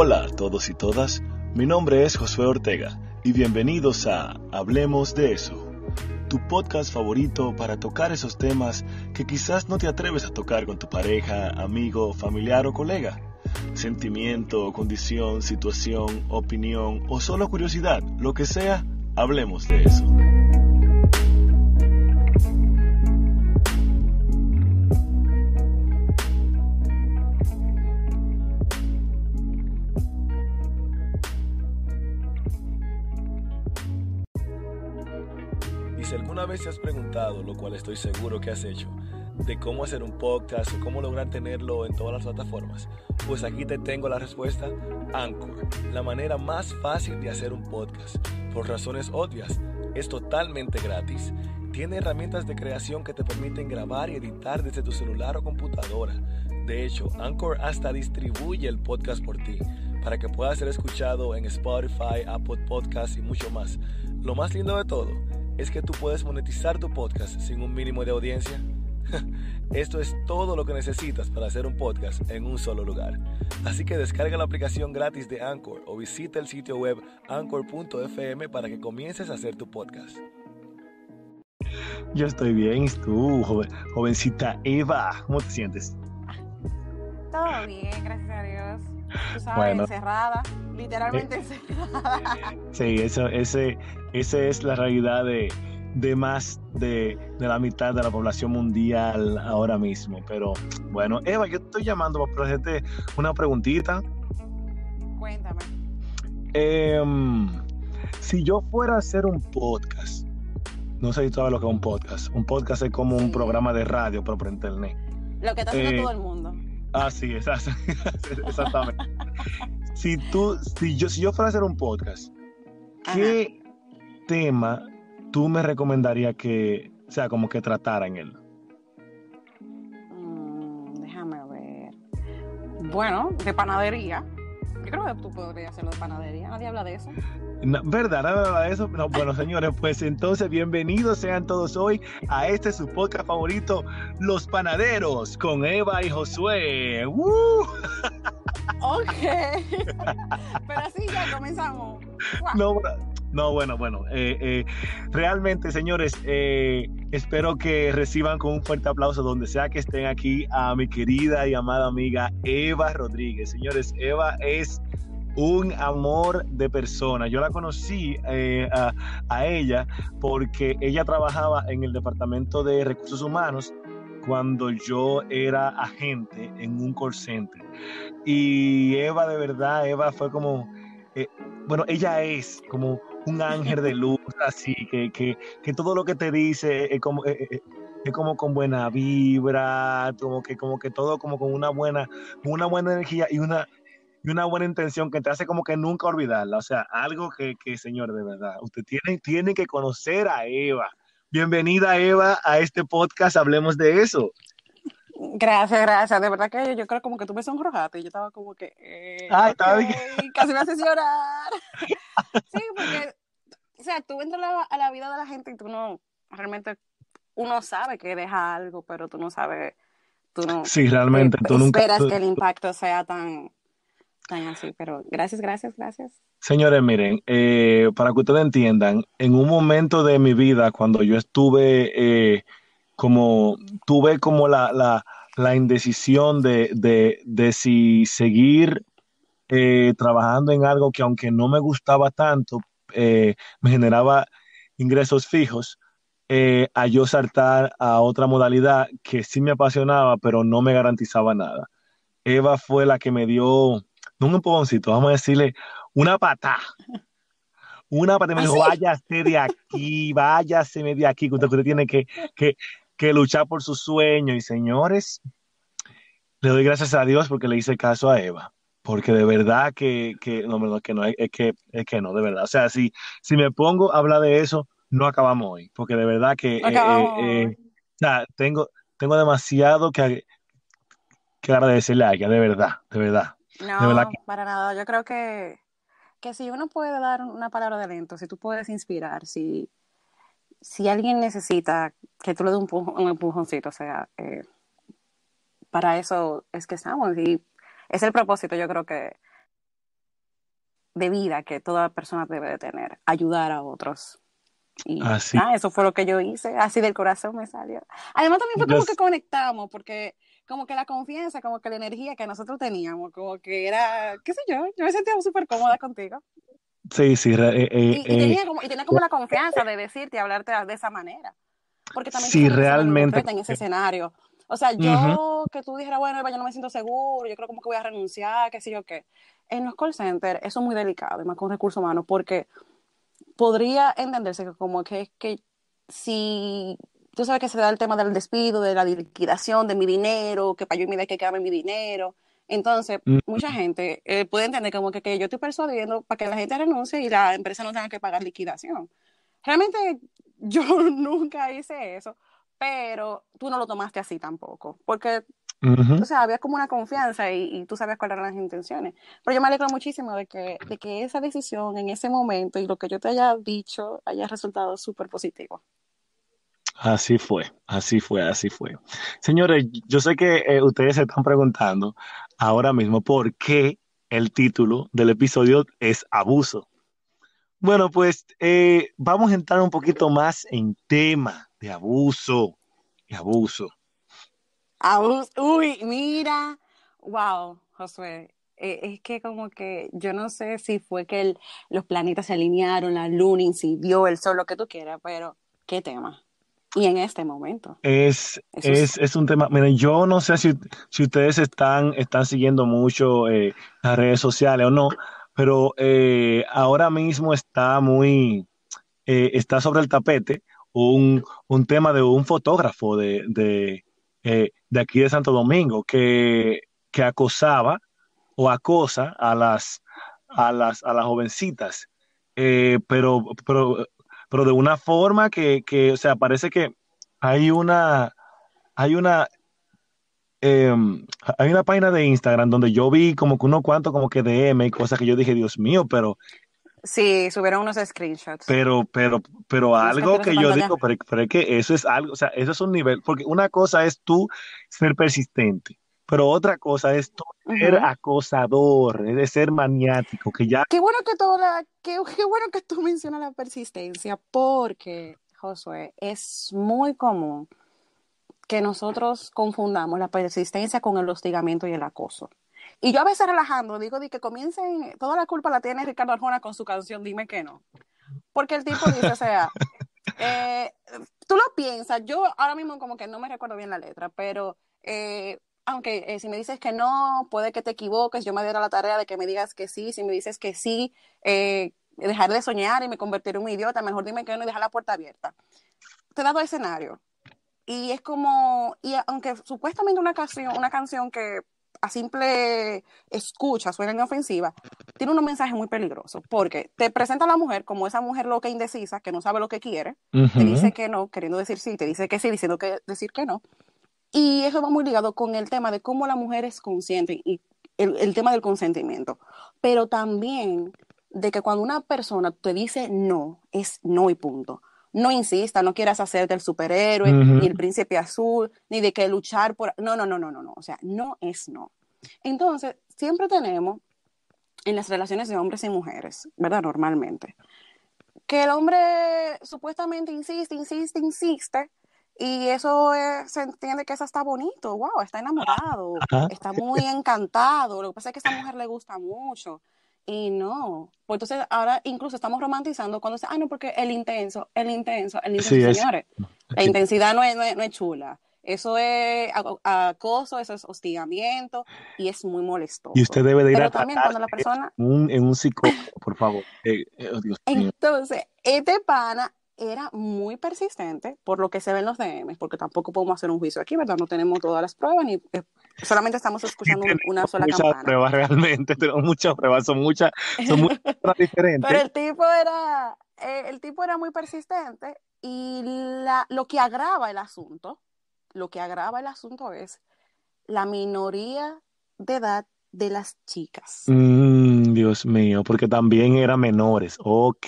Hola a todos y todas, mi nombre es Josué Ortega y bienvenidos a Hablemos de eso, tu podcast favorito para tocar esos temas que quizás no te atreves a tocar con tu pareja, amigo, familiar o colega. Sentimiento, condición, situación, opinión o solo curiosidad, lo que sea, hablemos de eso. Si has preguntado, lo cual estoy seguro que has hecho, de cómo hacer un podcast o cómo lograr tenerlo en todas las plataformas? Pues aquí te tengo la respuesta, Anchor, la manera más fácil de hacer un podcast. Por razones obvias, es totalmente gratis. Tiene herramientas de creación que te permiten grabar y editar desde tu celular o computadora. De hecho, Anchor hasta distribuye el podcast por ti para que pueda ser escuchado en Spotify, Apple Podcasts y mucho más. Lo más lindo de todo es que tú puedes monetizar tu podcast sin un mínimo de audiencia. Esto es todo lo que necesitas para hacer un podcast en un solo lugar. Así que descarga la aplicación gratis de Anchor o visita el sitio web anchor.fm para que comiences a hacer tu podcast. Yo estoy bien, tú, jovencita Eva, ¿cómo te sientes? Todo bien, gracias a Dios sabes, bueno. encerrada, literalmente eh, encerrada. Sí, eso, ese, esa es la realidad de, más de, la mitad de la población mundial ahora mismo. Pero bueno, Eva, yo te estoy llamando para hacerte una preguntita. Cuéntame. Em, si yo fuera a hacer un podcast, no sé si tú sabes lo que es un podcast. Un podcast es como un programa de radio, pero por internet. Lo que está haciendo eh, todo el mundo. Ah, sí, exactamente. si tú, si yo, si yo fuera a hacer un podcast, ¿qué tema tú me recomendarías que, sea, como que tratara en él? Mm, déjame ver. Bueno, de panadería creo que tú podrías hacerlo de panadería. Nadie habla de eso. ¿Verdad? Nadie habla de eso. bueno, señores, pues entonces bienvenidos sean todos hoy a este su podcast favorito, Los Panaderos, con Eva y Josué. ¡Woo! ¡Uh! Ok. Pero así ya comenzamos. No, No, no, bueno, bueno. Eh, eh, realmente, señores, eh, espero que reciban con un fuerte aplauso donde sea que estén aquí a mi querida y amada amiga Eva Rodríguez. Señores, Eva es un amor de persona. Yo la conocí a, ella porque ella trabajaba en el Departamento de Recursos Humanos cuando yo era agente en un call center. Y Eva, de verdad, Eva fue como... bueno, ella es como un ángel de luz, así, que, que, que todo lo que te dice es como, eh, eh, es, como con buena vibra, como que, como que todo como con una buena, una buena energía y una, y una buena intención que te hace como que nunca olvidarla. O sea, algo que, que señor, de verdad, usted tiene, tiene que conocer a Eva. Bienvenida Eva a este podcast, hablemos de eso. Gracias, gracias. De verdad que yo, creo como que tú me sonrojaste y yo estaba como que. Eh, Ay, ah, okay. bien. Casi me haces llorar. sí, porque. O sea, tú entras a la, vida de la gente y tú no. Realmente uno sabe que deja algo, pero tú no sabes. Tú no. Sí, realmente. tú Esperas que el impacto sea tan. así, pero gracias, gracias, gracias. Señores, miren, eh, para que ustedes entiendan, en un momento de mi vida, cuando yo estuve eh, como tuve como la, la, indecisión de, de, si seguir eh, trabajando en algo que aunque no me gustaba tanto, eh, me generaba ingresos fijos, eh, a yo saltar a otra modalidad que sí me apasionaba, pero no me garantizaba nada. Eva fue la que me dio, no un empujoncito, vamos a decirle, una pata, una pata. me ¿Ah, dijo, váyase de aquí, váyase de aquí, que usted, tiene que, que, que luchar por su sueño. Y señores, le doy gracias a Dios porque le hice caso a Eva. Porque de verdad que, que no, no, que no, es que, es que no, de verdad. O sea, si, si me pongo a hablar de eso, no acabamos hoy. Porque de verdad que eh, eh, eh tengo, tengo demasiado que, que agradecerle a ella, de verdad, de verdad. No, para nada. Yo creo que, que si uno puede dar una palabra de aliento, si tú puedes inspirar, si si alguien necesita que tú le des un, empujoncito, o sea, eh, para eso es que estamos y es el propósito, yo creo que de vida que toda persona debe de tener, ayudar a otros. Y eso fue lo que yo hice, así del corazón me salió. Además también fue como que conectamos, porque como que la confianza, como que la energía que nosotros teníamos, como que era, qué sé yo, yo me sentía súper cómoda contigo. Sí, sí. Eh, eh, eh, y, tenía como, la confianza de decirte y hablarte de esa manera. Porque también sí, realmente en ese escenario. O sea, yo que tú dijeras, bueno, yo no me siento seguro, yo creo como que voy a renunciar, qué sé yo qué. En los call centers eso es muy delicado, y más con recursos humanos, porque podría entenderse que como que, es que si tú sabes que se da el tema del despido, de la liquidación de mi dinero, que para yo mi de que quedarme mi dinero, entonces, mm. mucha gente eh, puede entender como que, yo estoy persuadiendo para que la gente renuncie y la empresa no tenga que pagar liquidación. Realmente yo nunca hice eso, pero tú no lo tomaste así tampoco, porque, o sea, había como una confianza y, tú sabías cuáles eran las intenciones. Pero yo me alegro muchísimo de que, de que esa decisión en ese momento y lo que yo te haya dicho haya resultado súper positivo. Así fue, así fue, así fue. Señores, yo sé que eh, ustedes se están preguntando, ahora mismo por qué el título del episodio es abuso. Bueno, pues eh, vamos a entrar un poquito más en tema de abuso. abuso. Uy, mira. Wow, Josué. Eh, es que como que yo no sé si fue que los planetas se alinearon, la luna incidió, el sol, lo que tú quieras, pero qué tema. Y en este momento. Es, es, un tema. Miren, yo no sé si, ustedes están, están siguiendo mucho eh, las redes sociales o no, pero eh, ahora mismo está muy. Eh, está sobre el tapete un, un, tema de un fotógrafo de, de, de aquí de Santo Domingo que, que, acosaba o acosa a las, a las, a las jovencitas. pero, pero pero de una forma que, que o sea, parece que hay una, hay una, em, hay una página de Instagram donde yo vi como que uno cuanto como que DM y cosas que yo dije, Dios mío, pero... Sí, subieron unos screenshots. Pero, pero, pero algo que yo digo, pero, es que eso es algo, o sea, eso es un nivel, porque una cosa es tú ser persistente pero otra cosa es ser acosador, de ser maniático, que ya... Qué bueno que, bueno que tú mencionas la persistencia, porque, Josué, es muy común que nosotros confundamos la persistencia con el hostigamiento y el acoso. Y yo a veces relajando digo de que comiencen, toda la culpa la tiene Ricardo Arjona con su canción Dime que no. Porque el tipo dice, o sea, eh, tú lo piensas, yo ahora mismo como que no me recuerdo bien la letra, pero eh, aunque eh, si me dices que no, puede que te equivoques, yo me diera la tarea de que me digas que sí, si me dices que sí, eh, dejar de soñar y me convertiré en un idiota, mejor dime que no y dejar la puerta abierta. Te he dado escenario. Y es como, y aunque supuestamente una canción, una canción que a simple escucha suena inofensiva, tiene un mensaje muy peligroso, porque te presenta a la mujer como esa mujer loca e indecisa, que no sabe lo que quiere, te dice que no, queriendo decir sí, te dice que sí, diciendo que decir que no, y eso va muy ligado con el tema de cómo la mujer es consciente y el, tema del consentimiento. Pero también de que cuando una persona te dice no, es no y punto no insista, no quieras hacerte el superhéroe, ni el príncipe azul, ni de que luchar por... No, no, no, no, no, no. O sea, no es no. Entonces, siempre tenemos en las relaciones de hombres y mujeres, ¿verdad? Normalmente, que el hombre supuestamente insiste, insiste, insiste, y eso se entiende que eso está bonito, wow, está ah, enamorado, está muy encantado. Lo que pasa es que a esa mujer le gusta mucho. Y no. Pues entonces ahora incluso estamos romantizando cuando dice, ah, no, porque el intenso, el intenso, el intenso, señores. La intensidad no es, no, es, chula. Eso es acoso, eso es hostigamiento y es muy molesto. Y usted debe de ir a también cuando la persona... en un, psicólogo, por favor. Eh, eh, oh, entonces, este pana era muy persistente por lo que se ven los DMs, porque tampoco podemos hacer un juicio aquí, ¿verdad? No tenemos todas las pruebas ni eh, solamente estamos escuchando una sola muchas pruebas realmente, tenemos muchas pruebas, son muchas, son muchas diferentes. Pero el tipo era eh, el tipo era muy persistente y lo que agrava el asunto, lo que agrava el asunto es la minoría de edad de las chicas. Mm, Dios mío, porque también eran menores. Ok.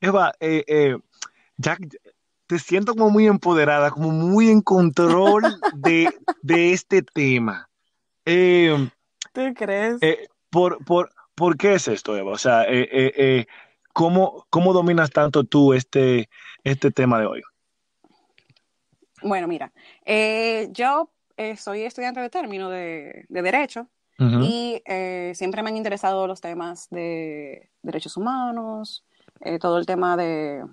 Eva, eh, eh, Jack, te siento como muy empoderada, como muy en control de, este tema. Eh, ¿Tú crees? Eh, por, por, qué es esto, Eva? O sea, eh, ¿cómo, dominas tanto tú este, este tema de hoy? Bueno, mira, yo soy estudiante de término de, Derecho y siempre me han interesado los temas de derechos humanos, todo el tema de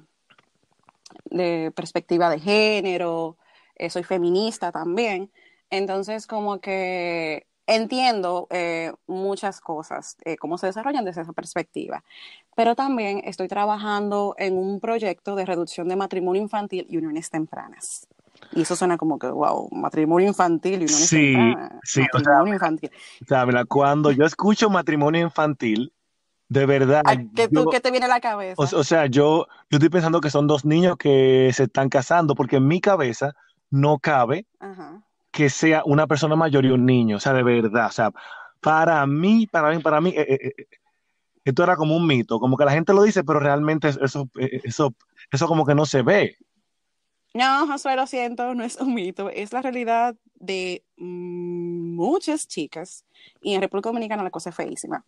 de perspectiva de género, eh, soy feminista también. Entonces, como que entiendo eh, muchas cosas, eh, cómo se desarrollan desde esa perspectiva. Pero también estoy trabajando en un proyecto de reducción de matrimonio infantil y uniones tempranas. Y eso suena como que, wow, matrimonio infantil y uniones sí, tempranas. Sí, matrimonio cuando yo escucho matrimonio infantil, de verdad. ¿Qué, ¿Qué, te viene a la cabeza? O, sea, yo, yo estoy pensando que son dos niños que se están casando, porque en mi cabeza no cabe que sea una persona mayor y un niño. O sea, de verdad. O sea, para mí, para mí, para mí, eh, eh, eh, esto era como un mito. Como que la gente lo dice, pero realmente eso, eso, eso como que no se ve. No, Josué, lo siento, no es un mito, es la realidad de muchas chicas y en República Dominicana la cosa es feísima.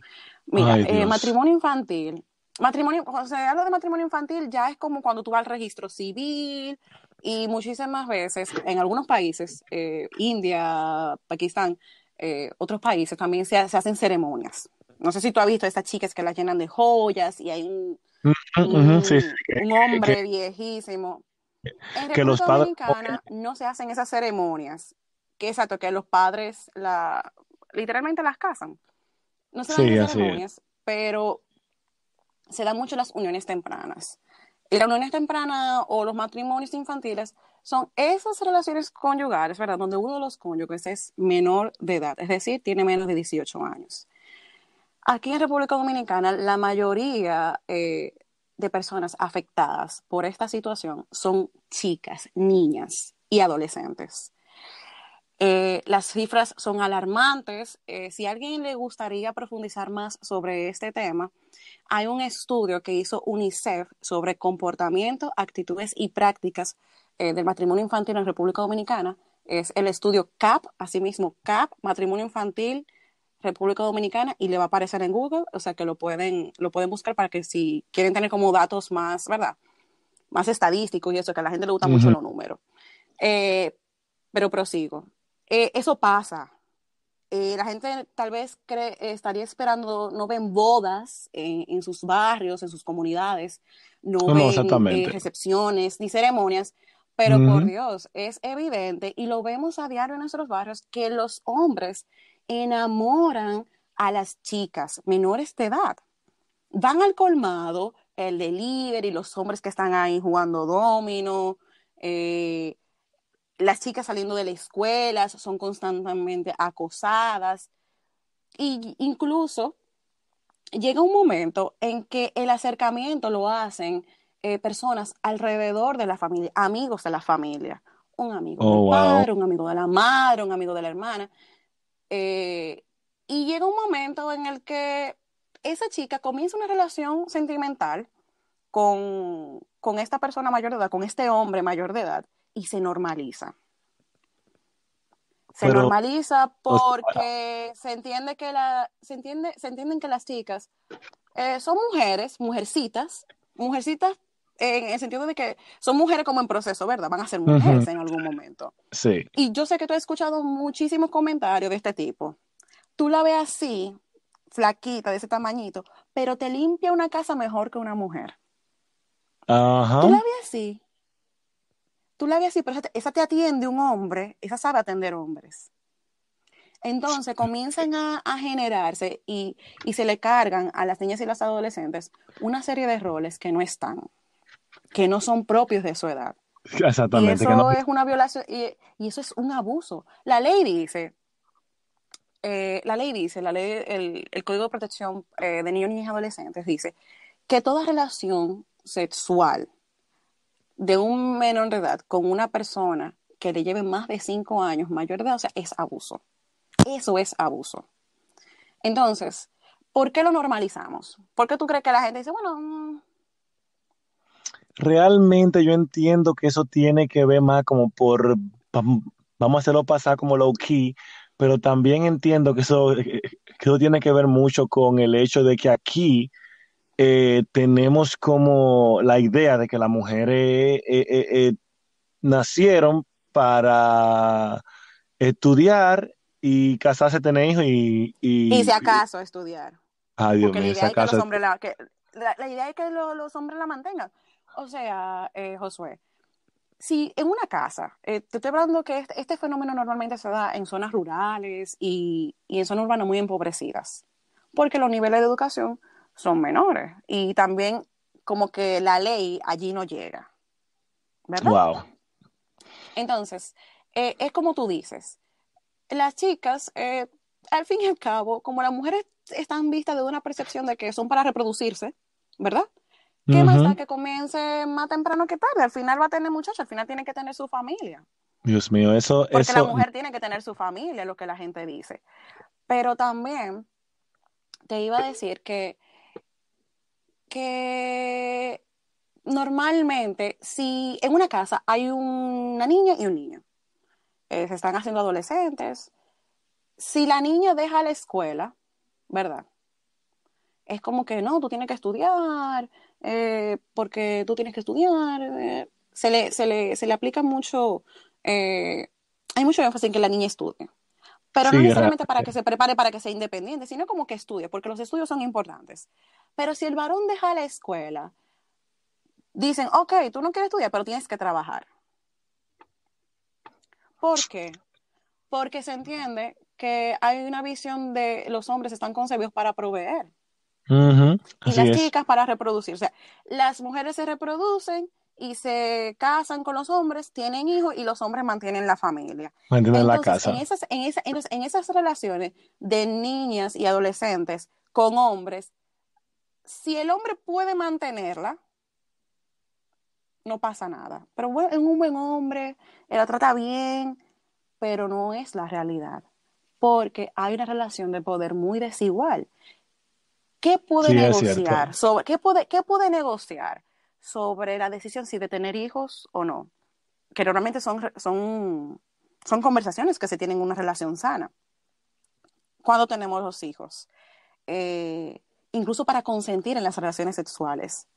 Mira, eh, matrimonio infantil, matrimonio, cuando se habla de matrimonio infantil ya es como cuando tú vas al registro civil y muchísimas veces en algunos países, eh, India, Pakistán, eh, otros países también se, hacen ceremonias. No sé si tú has visto a estas chicas que las llenan de joyas y hay un, hombre viejísimo en que los padres Dominicana no se hacen esas ceremonias, que exacto, que los padres la literalmente las casan. No se dan esas ceremonias, pero se dan mucho las uniones tempranas. Y las uniones tempranas o los matrimonios infantiles son esas relaciones conyugales, ¿verdad? Donde uno de los cónyuges es menor de edad, es decir, tiene menos de 18 años. Aquí en República Dominicana, la mayoría eh, de personas afectadas por esta situación son chicas, niñas y adolescentes. Eh, las cifras son alarmantes. Eh, si a alguien le gustaría profundizar más sobre este tema, hay un estudio que hizo UNICEF sobre comportamiento, actitudes y prácticas eh, del matrimonio infantil en República Dominicana. Es el estudio CAP, asimismo CAP, matrimonio infantil, República Dominicana y le va a aparecer en Google, o sea que lo pueden, lo pueden buscar para que si quieren tener como datos más, ¿verdad? Más estadísticos y eso, que a la gente le gusta mucho los números. Eh, pero prosigo. Eh, eso pasa. Eh, la gente tal vez cree, estaría esperando, no ven bodas en, sus barrios, en sus comunidades, no, ven recepciones ni ceremonias, pero por Dios, es evidente y lo vemos a diario en nuestros barrios que los hombres enamoran a las chicas menores de edad. Van al colmado, el delivery, los hombres que están ahí jugando domino, eh, las chicas saliendo de la escuela son constantemente acosadas. Y incluso llega un momento en que el acercamiento lo hacen eh, personas alrededor de la familia, amigos de la familia, un amigo oh, del padre, un amigo de la madre, un amigo de la hermana. Eh, y llega un momento en el que esa chica comienza una relación sentimental con, esta persona mayor de edad, con este hombre mayor de edad, y se normaliza. Se normaliza porque se entiende que la, se entiende, se que las chicas eh, son mujeres, mujercitas, mujercitas en el sentido de que son mujeres como en proceso, ¿verdad? Van a ser mujeres en algún momento. Sí. Y yo sé que tú has escuchado muchísimos comentarios de este tipo. Tú la ves así, flaquita, de ese tamañito, pero te limpia una casa mejor que una mujer. Ajá. Tú la ves así. Tú la ves así, pero esa te, atiende un hombre, esa sabe atender hombres. Entonces comienzan a, generarse y, y, se le cargan a las niñas y las adolescentes una serie de roles que no están que no son propios de su edad. Exactamente. Y eso es una violación y, eso es un abuso. La ley dice, eh, la ley dice, la ley, el, Código de Protección eh, de Niños, Niñas y Adolescentes dice que toda relación sexual de un menor de edad con una persona que le lleve más de cinco años mayor de edad, o sea, es abuso. Eso es abuso. Entonces, ¿por qué lo normalizamos? ¿Por qué tú crees que la gente dice, bueno, mm, realmente yo entiendo que eso tiene que ver más como por, vamos a hacerlo pasar como low key, pero también entiendo que eso, eh, eh, que tiene que ver mucho con el hecho de que aquí eh, tenemos como la idea de que las mujeres nacieron para estudiar y casarse, tener hijos y, y... si acaso estudiar. Ay, Dios la, idea es que los hombres la mantengan. O sea, eh, Josué, si en una casa, eh, te estoy hablando que este, este, fenómeno normalmente se da en zonas rurales y, en zonas urbanas muy empobrecidas, porque los niveles de educación son menores y también como que la ley allí no llega. ¿Verdad? Wow. Entonces, eh, es como tú dices, las chicas, al fin y al cabo, como las mujeres están vistas de una percepción de que son para reproducirse, ¿verdad? ¿Qué más que comience más temprano que tarde? Al final va a tener muchachos, al final tiene que tener su familia. Dios mío, eso Porque la mujer tiene que tener su familia, lo que la gente dice. Pero también te iba a decir que, que normalmente, si en una casa hay una niña y un niño, eh, se están haciendo adolescentes, si la niña deja la escuela, ¿verdad? Es como que no, tú tienes que estudiar, eh, porque tú tienes que estudiar. Eh, se, le, se, le, se le aplica mucho, eh, hay mucho énfasis en que la niña estudie. Pero no necesariamente para que se prepare para que sea independiente, sino como que estudie, porque los estudios son importantes. Pero si el varón deja la escuela, dicen, ok, tú no quieres estudiar, pero tienes que trabajar. ¿Por qué? Porque se entiende que hay una visión de los hombres están concebidos para proveer. Y las chicas para reproducirse. las mujeres se reproducen y se casan con los hombres, tienen hijos y los hombres mantienen la familia. Mantienen la casa. En esas, en esas relaciones de niñas y adolescentes con hombres, si el hombre puede mantenerla, no pasa nada. Pero bueno, es un buen hombre, él la trata bien, pero no es la realidad, porque hay una relación de poder muy desigual. ¿Qué puede negociar? Sobre, ¿qué, ¿Qué negociar sobre la decisión si de tener hijos o no? Que normalmente son, son, son conversaciones que se tienen en una relación sana. Cuando tenemos los hijos? Eh, incluso para consentir en las relaciones sexuales.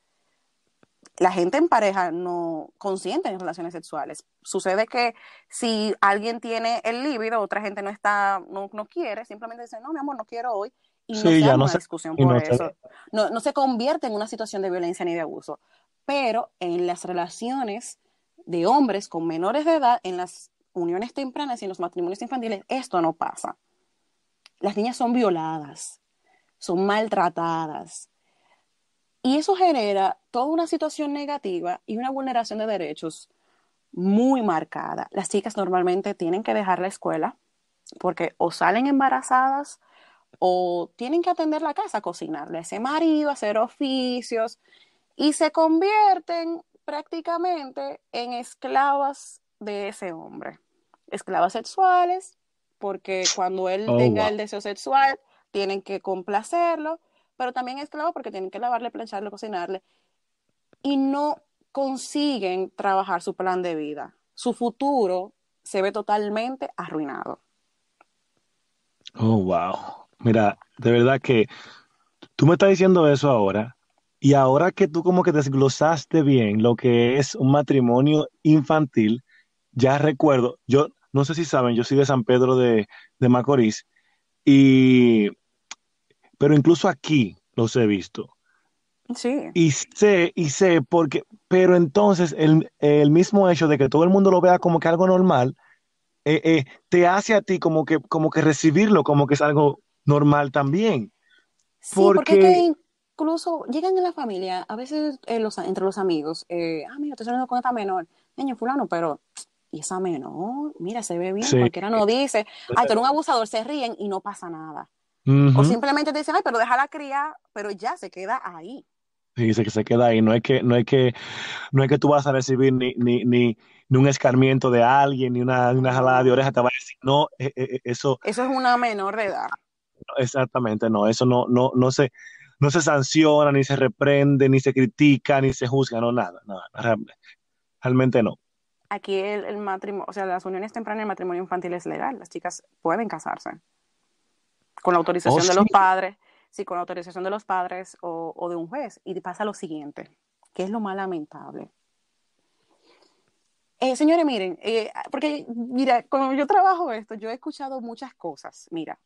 La gente en pareja no consiente en relaciones sexuales. Sucede que si alguien tiene el líbido, otra gente no está, no, no quiere, simplemente dice, no, mi amor, no quiero hoy y se una discusión por eso. no se convierte en una situación de violencia ni de abuso. Pero en las relaciones de hombres con menores de edad, en las uniones tempranas y en los matrimonios infantiles, esto no pasa. Las niñas son violadas, son maltratadas. Y eso genera toda una situación negativa y una vulneración de derechos muy marcada. Las chicas normalmente tienen que dejar la escuela porque o salen embarazadas o tienen que atender la casa, cocinarle a ese marido, hacer oficios, y se convierten prácticamente en esclavas de ese hombre. Esclavas sexuales, porque cuando él oh, tenga el deseo sexual, tienen que complacerlo, pero también esclavos porque tienen que lavarle, plancharle, cocinarle, y no consiguen trabajar su plan de vida. Su futuro se ve totalmente arruinado. Oh, wow. Mira, de verdad que tú me estás diciendo eso ahora, y ahora que tú como que desglosaste bien lo que es un matrimonio infantil, ya recuerdo, yo no sé si saben, yo soy de San Pedro de, Macorís, y, pero incluso aquí los he visto. Sí. Y sé, y sé, porque, pero entonces el, mismo hecho de que todo el mundo lo vea como que algo normal, eh, eh, te hace a ti como que, como que recibirlo como que es algo normal también. Sí, porque, incluso llegan en la familia, a veces eh, entre los amigos, eh, ah, mira, estoy saliendo con esta menor, niño fulano, pero, y esa menor, mira, se ve bien, cualquiera no dice, ay, tú un abusador, se ríen y no pasa nada. O simplemente te dicen, ay, pero deja la cría pero ya se queda ahí. Sí, dice que se queda ahí, no es que, no es que, no es que tú vas a recibir ni, ni, ni, ni un escarmiento de alguien, ni una, una jalada de oreja, te va a decir, no, eh, eso... Eso es una menor de edad exactamente, no, eso no, no, no se, no se sanciona, ni se reprende, ni se critica, ni se juzga, no, nada, nada, realmente, no. Aquí el, matrimonio, o sea, las uniones tempranas, el matrimonio infantil es legal, las chicas pueden casarse con la oh, autorización de los padres, sí, con la autorización de los padres o, de un juez. Y pasa lo siguiente, que es lo más lamentable. Eh, señores, miren, eh, porque mira, cuando yo trabajo esto, yo he escuchado muchas cosas. Mira,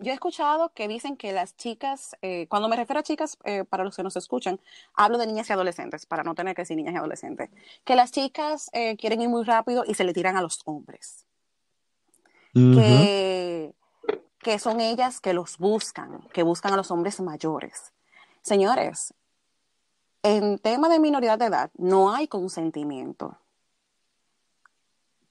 yo he escuchado que dicen que las chicas, eh, cuando me refiero a chicas, eh, para los que nos escuchan, hablo de niñas y adolescentes, para no tener que decir niñas y adolescentes, que las chicas eh, quieren ir muy rápido y se le tiran a los hombres. que, que son ellas que los buscan, que buscan a los hombres mayores. Señores, en tema de minoridad de edad no hay consentimiento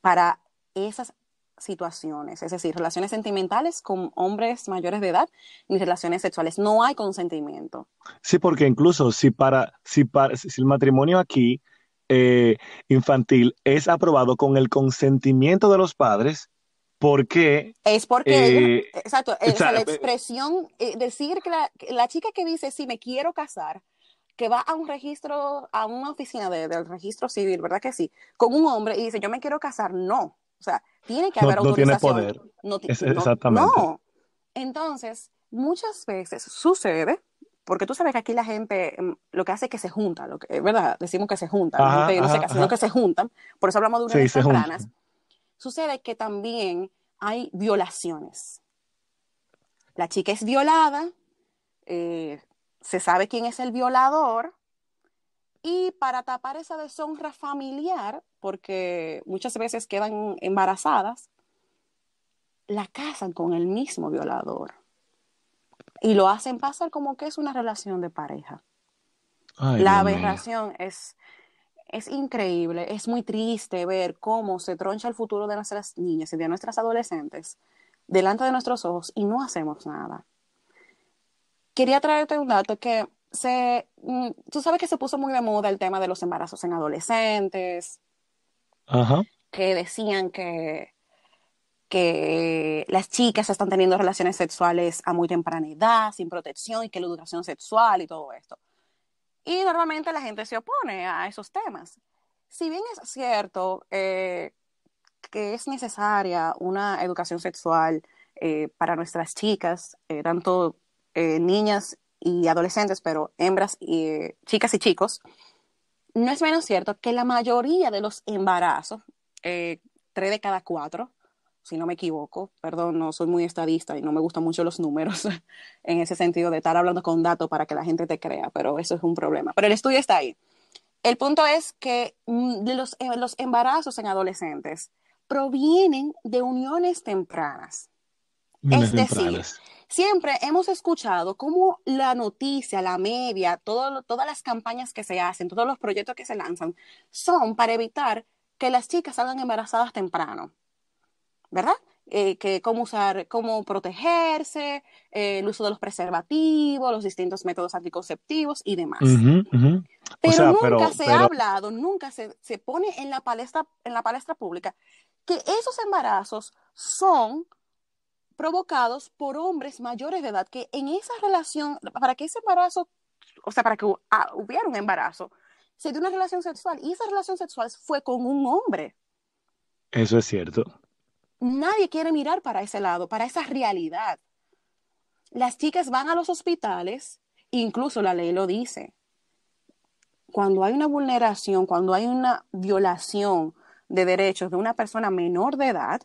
para esas situaciones, es decir, relaciones sentimentales con hombres mayores de edad ni relaciones sexuales. No hay consentimiento. Sí, porque incluso si para si si el matrimonio aquí eh, infantil es aprobado con el consentimiento de los padres, ¿por qué? es porque eh, exacto, la eh, expresión decir que la, chica que dice si me quiero casar que va a un registro, a una oficina del registro civil, ¿verdad que sí? Con un hombre y dice, yo me quiero casar, no, o sea, tiene que haber autorización. No tiene poder. exactamente. No. Entonces, muchas veces sucede, porque tú sabes que aquí la gente mm, lo que hace es que se junta, lo eh, ¿verdad? Decimos que se junta, la gente no que se juntan, por eso hablamos de unas sí, Sucede que también hay violaciones. La chica es violada, eh, se sabe quién es el violador, y para tapar esa deshonra familiar, porque muchas veces quedan embarazadas, la casan con el mismo violador. Y lo hacen pasar como que es una relación de pareja. la aberración es, es increíble, es muy triste ver cómo se troncha el futuro de nuestras niñas y de nuestras adolescentes delante de nuestros ojos y no hacemos nada. Quería traerte un dato que se, mm, tú sabes que se puso muy de moda el tema de los embarazos en adolescentes, que decían que, que las chicas están teniendo relaciones sexuales a muy temprana edad, sin protección y que la educación sexual y todo esto. Y normalmente la gente se opone a esos temas. Si bien es cierto eh, que es necesaria una educación sexual eh, para nuestras chicas, eh, tanto niñas y adolescentes, pero hembras y chicas y chicos, no es menos cierto que la mayoría de los embarazos, eh, tres de cada cuatro, si no me equivoco, perdón, no soy muy estadista y no me gustan mucho los números en ese sentido de estar hablando con datos para que la gente te crea, pero eso es un problema. Pero el estudio está ahí. El punto es que mm, los, eh, los embarazos en adolescentes provienen de uniones tempranas. es decir, siempre hemos escuchado cómo la noticia, la media, todas las campañas que se hacen, todos los proyectos que se lanzan, son para evitar que las chicas salgan embarazadas temprano, ¿verdad? Eh, que cómo usar, cómo protegerse, eh, el uso de los preservativos, los distintos métodos anticonceptivos y demás. Pero nunca se ha hablado, nunca se, pone en la palestra, en la palestra pública que esos embarazos son provocados por hombres mayores de edad, que en esa relación, para que ese embarazo, o sea, para que ah, hubiera un embarazo, se dio una relación sexual y esa relación sexual fue con un hombre. Eso es cierto. Nadie quiere mirar para ese lado, para esa realidad. Las chicas van a los hospitales, incluso la ley lo dice. Cuando hay una vulneración, cuando hay una violación de derechos de una persona menor de edad,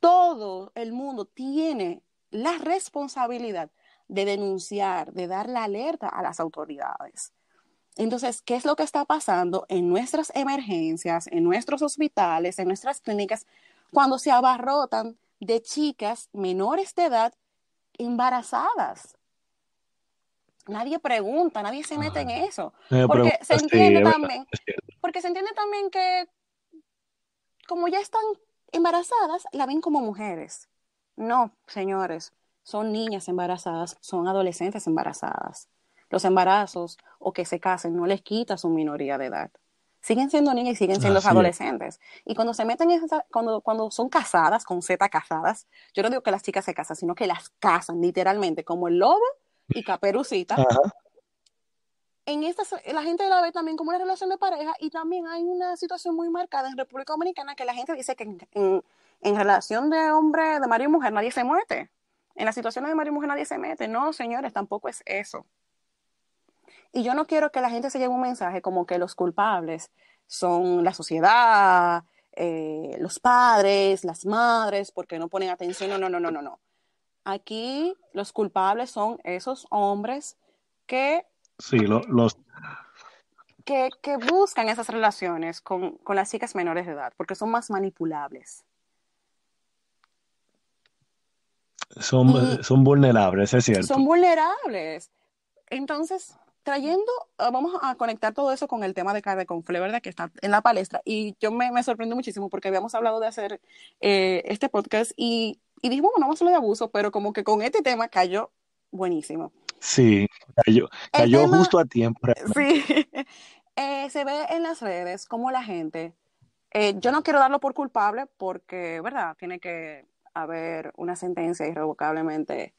todo el mundo tiene la responsabilidad de denunciar, de dar la alerta a las autoridades. Entonces, ¿qué es lo que está pasando en nuestras emergencias, en nuestros hospitales, en nuestras clínicas, cuando se abarrotan de chicas menores de edad embarazadas? Nadie pregunta, nadie se mete en eso. porque porque se entiende también que como ya están embarazadas la ven como mujeres. No, señores, son niñas embarazadas, son adolescentes embarazadas. Los embarazos o que se casen no les quita su minoría de edad. Siguen siendo niñas y siguen siendo adolescentes. Y cuando se meten, en esa, cuando, cuando son casadas, con Z casadas, yo no digo que las chicas se casan, sino que las casan literalmente, como el lobo y caperucita, en esta, la gente la ve también como una relación de pareja y también hay una situación muy marcada en República Dominicana que la gente dice que en, relación de hombre, de marido y mujer nadie se mete. En las situaciones de marido y mujer nadie se mete. No, señores, tampoco es eso. Y yo no quiero que la gente se lleve un mensaje como que los culpables son la sociedad, eh, los padres, las madres, porque no ponen atención. no, no, no, no, no. Aquí los culpables son esos hombres que Sí, los... Que, buscan esas relaciones con, las chicas menores de edad, porque son más manipulables. Son, vulnerables, es cierto. Son vulnerables. Entonces, trayendo, ah, vamos a conectar todo eso con el tema de Cardeconfle, ¿verdad? Que está en la palestra. Y yo me, me sorprendí muchísimo porque habíamos hablado de hacer eh, este podcast y, y dijimos, bueno, vamos a hablar de abuso, pero como que con este tema cayó buenísimo. Sí, cayó, justo a tiempo. Sí. Eh, se ve en las redes como la gente, eh, yo no quiero darlo por culpable porque, ¿verdad? Tiene que haber una sentencia irrevocablemente,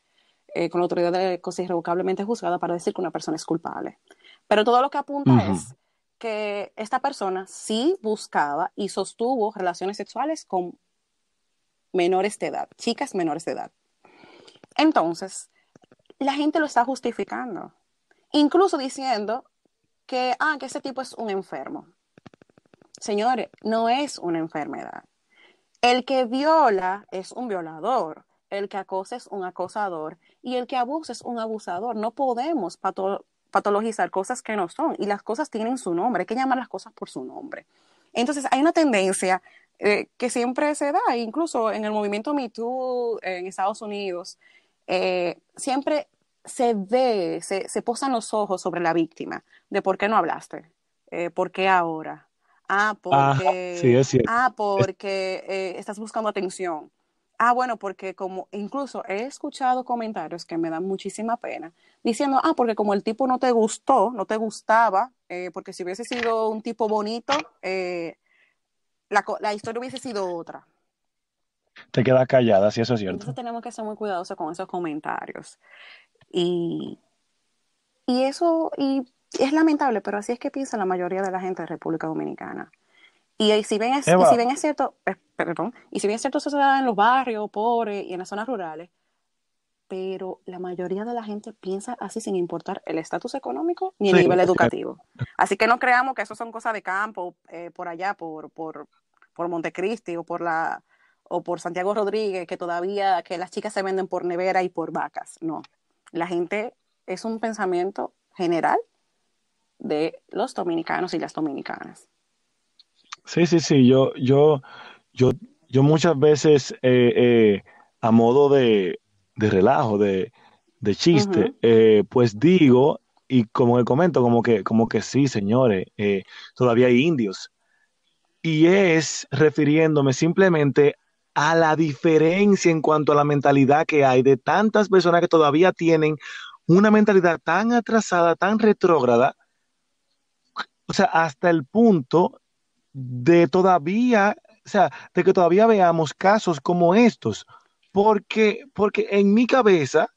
eh, con la autoridad de irrevocablemente juzgada para decir que una persona es culpable. Pero todo lo que apunta es que esta persona sí buscaba y sostuvo relaciones sexuales con menores de edad, chicas menores de edad. Entonces, la gente lo está justificando, incluso diciendo que, ah, que ese tipo es un enfermo. Señores, no es una enfermedad. El que viola es un violador, el que acosa es un acosador y el que abusa es un abusador. No podemos patologizar cosas que no son y las cosas tienen su nombre, hay que llamar las cosas por su nombre. Entonces hay una tendencia eh, que siempre se da, incluso en el movimiento Me Too en Estados Unidos, eh, siempre se ve, se, posan los ojos sobre la víctima de por qué no hablaste, eh, por qué ahora, ah, porque, ah, eh, estás buscando atención. Ah, bueno, porque como incluso he escuchado comentarios que me dan muchísima pena, diciendo, ah, porque como el tipo no te gustó, no te gustaba, porque si hubiese sido un tipo bonito, la, historia hubiese sido otra te quedas callada, si eso es cierto. Entonces tenemos que ser muy cuidadosos con esos comentarios. Y, y eso y es lamentable, pero así es que piensa la mayoría de la gente de República Dominicana. Y, si bien es, si bien es cierto, eh, perdón, y si bien es cierto eso se da en los barrios pobres y en las zonas rurales, pero la mayoría de la gente piensa así sin importar el estatus económico ni el nivel educativo. Así que no creamos que eso son cosas de campo, eh, por allá, por, por, por Montecristi o por la o por Santiago Rodríguez, que todavía que las chicas se venden por nevera y por vacas. No, la gente es un pensamiento general de los dominicanos y las dominicanas. Sí, sí, sí, yo, yo, yo, yo muchas veces eh, eh, a modo de, relajo, de, chiste, eh, pues digo, y como le comento, como que, como que sí, señores, todavía hay indios. Y es refiriéndome simplemente a a la diferencia en cuanto a la mentalidad que hay de tantas personas que todavía tienen una mentalidad tan atrasada, tan retrógrada, o sea, hasta el punto de todavía, o sea, de que todavía veamos casos como estos, porque, porque en mi cabeza,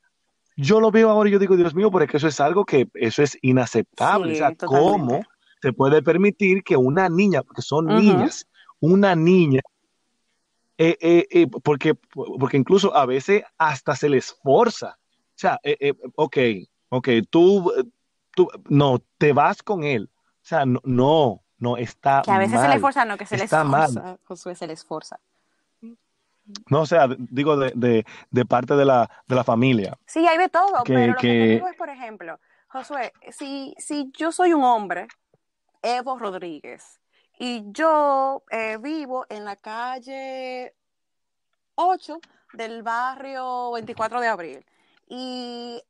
yo lo veo ahora y yo digo, Dios mío, porque eso es algo que, eso es inaceptable, o sea, ¿cómo se puede permitir que una niña, porque son niñas, una niña eh, eh, eh, porque, porque incluso a veces hasta se les forza. O sea, ok, ok, tú, tú, no, te vas con él. O sea, no, no, está está. Que a veces se le forza, no, que se le les Está mal. Josué, se les forza. No, o sea, digo de, de, de parte de la, de la, familia. Sí, hay de todo, pero lo que... que te digo es, por ejemplo, Josué, si, si yo soy un hombre, Evo Rodríguez, y yo eh, vivo en la calle 8 del barrio 24 de abril. Y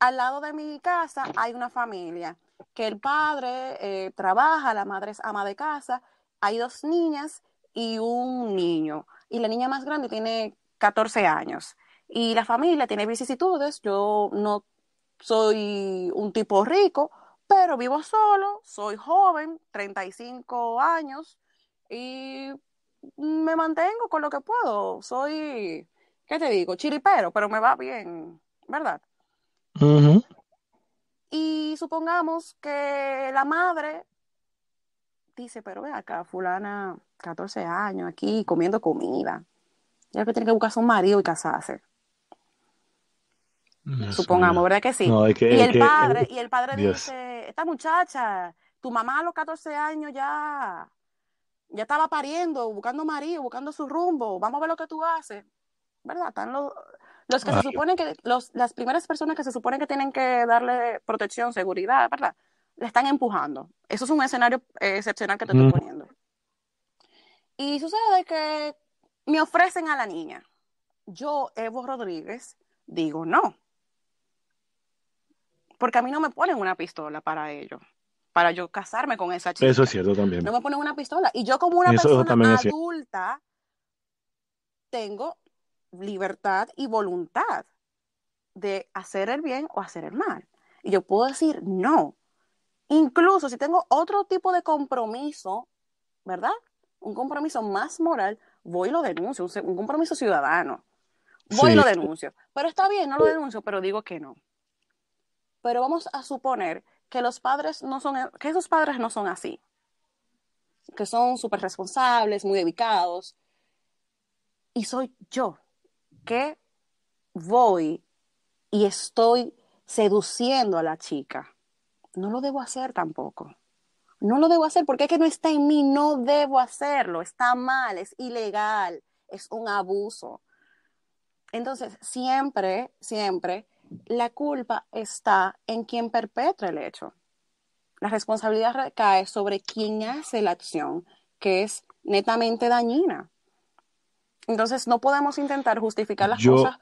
al lado de mi casa hay una familia que el padre eh, trabaja, la madre es ama de casa, hay dos niñas y un niño. Y la niña más grande tiene 14 años. Y la familia tiene vicisitudes. Yo no soy un tipo rico, pero vivo solo, soy joven, 35 años, y me mantengo con lo que puedo. Soy, ¿qué te digo? Chiripero, pero me va bien, ¿verdad? Y supongamos que la madre dice, pero ve acá, fulana, 14 años aquí, comiendo comida. Ya que tiene que buscar un marido y casarse. Supongamos, ¿verdad que sí? y el padre, y el padre dice, esta muchacha, tu mamá a los 14 años ya, ya estaba pariendo, buscando marido, buscando su rumbo, vamos a ver lo que tú haces. ¿Verdad? Están los, que se suponen que, las primeras personas que se suponen que tienen que darle protección, seguridad, ¿verdad? Le están empujando. Eso es un escenario eh, excepcional que te estoy poniendo. Y sucede que me ofrecen a la niña. Yo, Evo Rodríguez, digo no porque a mí no me ponen una pistola para ello, para yo casarme con esa chica. Eso es cierto también. No me ponen una pistola. Y yo como una persona adulta tengo libertad y voluntad de hacer el bien o hacer el mal. Y yo puedo decir no. Incluso si tengo otro tipo de compromiso, ¿verdad? Un compromiso más moral, voy y lo denuncio, un, compromiso ciudadano. Voy y lo denuncio. Pero está bien, no lo denuncio, pero digo que no pero vamos a suponer que los padres no son, que esos padres no son así, que son súper responsables, muy dedicados, y soy yo que voy y estoy seduciendo a la chica. No lo debo hacer tampoco. No lo debo hacer porque es que no está en mí, no debo hacerlo, está mal, es ilegal, es un abuso. Entonces, siempre, siempre la culpa está en quien perpetra el hecho. La responsabilidad recae sobre quien hace la acción, que es netamente dañina. Entonces, no podemos intentar justificar las cosas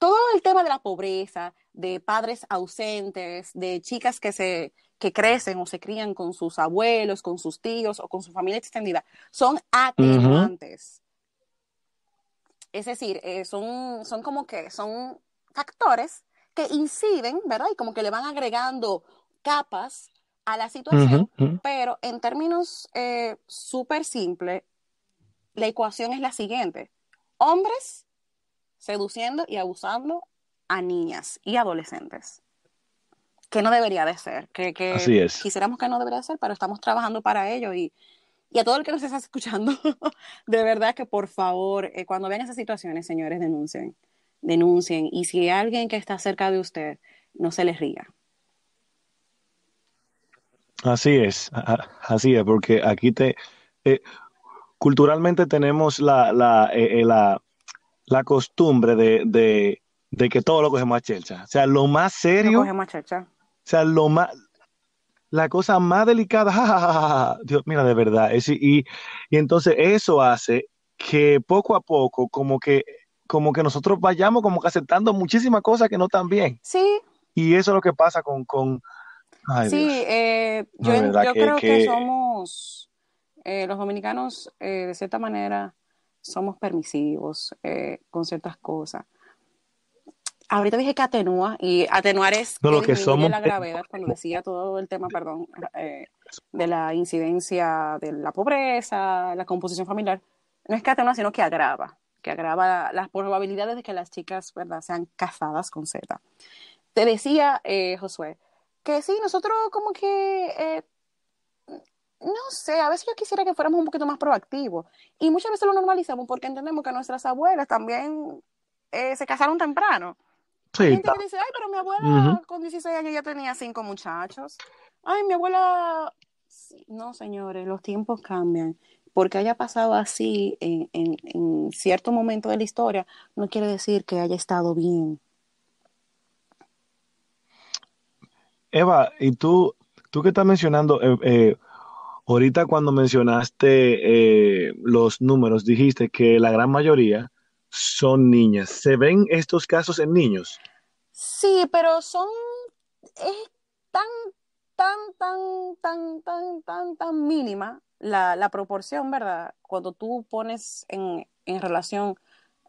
todo el tema de la pobreza, de padres ausentes, de chicas que se que crecen o se crían con sus abuelos, con sus tíos o con su familia extendida, son atenuantes. Es decir, eh, son, son como que son factores que inciden, ¿verdad? Y como que le van agregando capas a la situación, pero en términos eh, súper simples, la ecuación es la siguiente. Hombres seduciendo y abusando a niñas y adolescentes, que no debería de ser, que, que Así es. quisiéramos que no debería de ser, pero estamos trabajando para ello y, y a todo el que nos está escuchando, de verdad que por favor, eh, cuando vean esas situaciones, señores, denuncien denuncien y si alguien que está cerca de usted, no se les ría. Así es, así es, porque aquí te... Eh, culturalmente tenemos la, la, eh, eh, la, costumbre de, que todo lo cogemos a chelcha. O sea, lo más serio... O sea, lo más... La cosa más delicada, Dios, mira, de verdad. Es, y, y entonces eso hace que poco a poco, como que como que nosotros vayamos como que aceptando muchísimas cosas que no están bien. Sí. Y eso es lo que pasa con... sí, eh, yo, creo que, somos, eh, los dominicanos, eh, de cierta manera, somos permisivos con ciertas cosas. Ahorita dije que atenúa, y atenuar es no, lo que somos... la gravedad, cuando decía todo el tema, perdón, de la incidencia de la pobreza, la composición familiar. No es que atenúa, sino que agrava que agrava las probabilidades de que las chicas ¿verdad? sean casadas con Z. Te decía, eh, Josué, que sí, nosotros como que, eh, no sé, a veces yo quisiera que fuéramos un poquito más proactivos y muchas veces lo normalizamos porque entendemos que nuestras abuelas también eh, se casaron temprano. Sí, Hay gente que dice, ay, pero mi abuela con 16 años ya tenía cinco muchachos. Ay, mi abuela... No, señores, los tiempos cambian porque haya pasado así en, cierto momento de la historia, no quiere decir que haya estado bien. Eva, y tú, tú que estás mencionando, eh, eh, ahorita cuando mencionaste eh, los números, dijiste que la gran mayoría son niñas. ¿Se ven estos casos en niños? Sí, pero son, es tan, tan, tan, tan, tan, tan, tan mínima la, la proporción, ¿verdad? Cuando tú pones en, en relación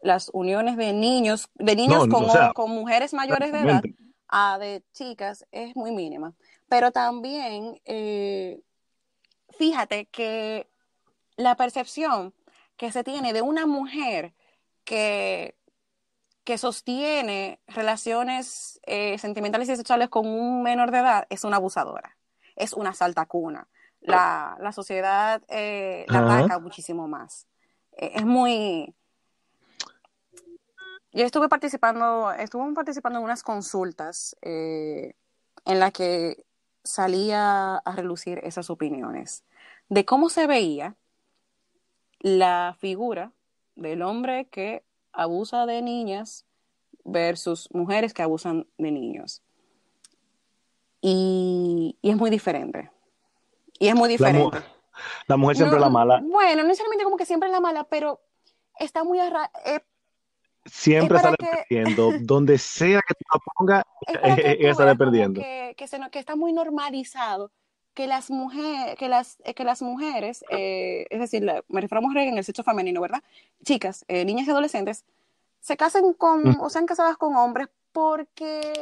las uniones de niños, de niños con, mujeres mayores de edad a de chicas es muy mínima. Pero también, eh, fíjate que la percepción que se tiene de una mujer que, que sostiene relaciones eh, sentimentales y sexuales con un menor de edad es una abusadora, es una saltacuna, la, sociedad eh, la ataca muchísimo más. Eh, es muy... Yo estuve participando, participando en unas consultas eh, en las que salía a relucir esas opiniones de cómo se veía la figura del hombre que abusa de niñas versus mujeres que abusan de niños. Y, y es muy diferente. Y es muy diferente. La, mujer siempre es la mala. Bueno, no necesariamente como que siempre es la mala, pero está muy eh, Siempre sale perdiendo. Donde sea que tú la pongas, eh, eh, ella sale perdiendo. Que, está muy normalizado que las mujeres, que las, que las mujeres, es decir, me refiero a mujeres en el sexo femenino, ¿verdad? Chicas, niñas y adolescentes, se casen con, mm. o sean casadas con hombres porque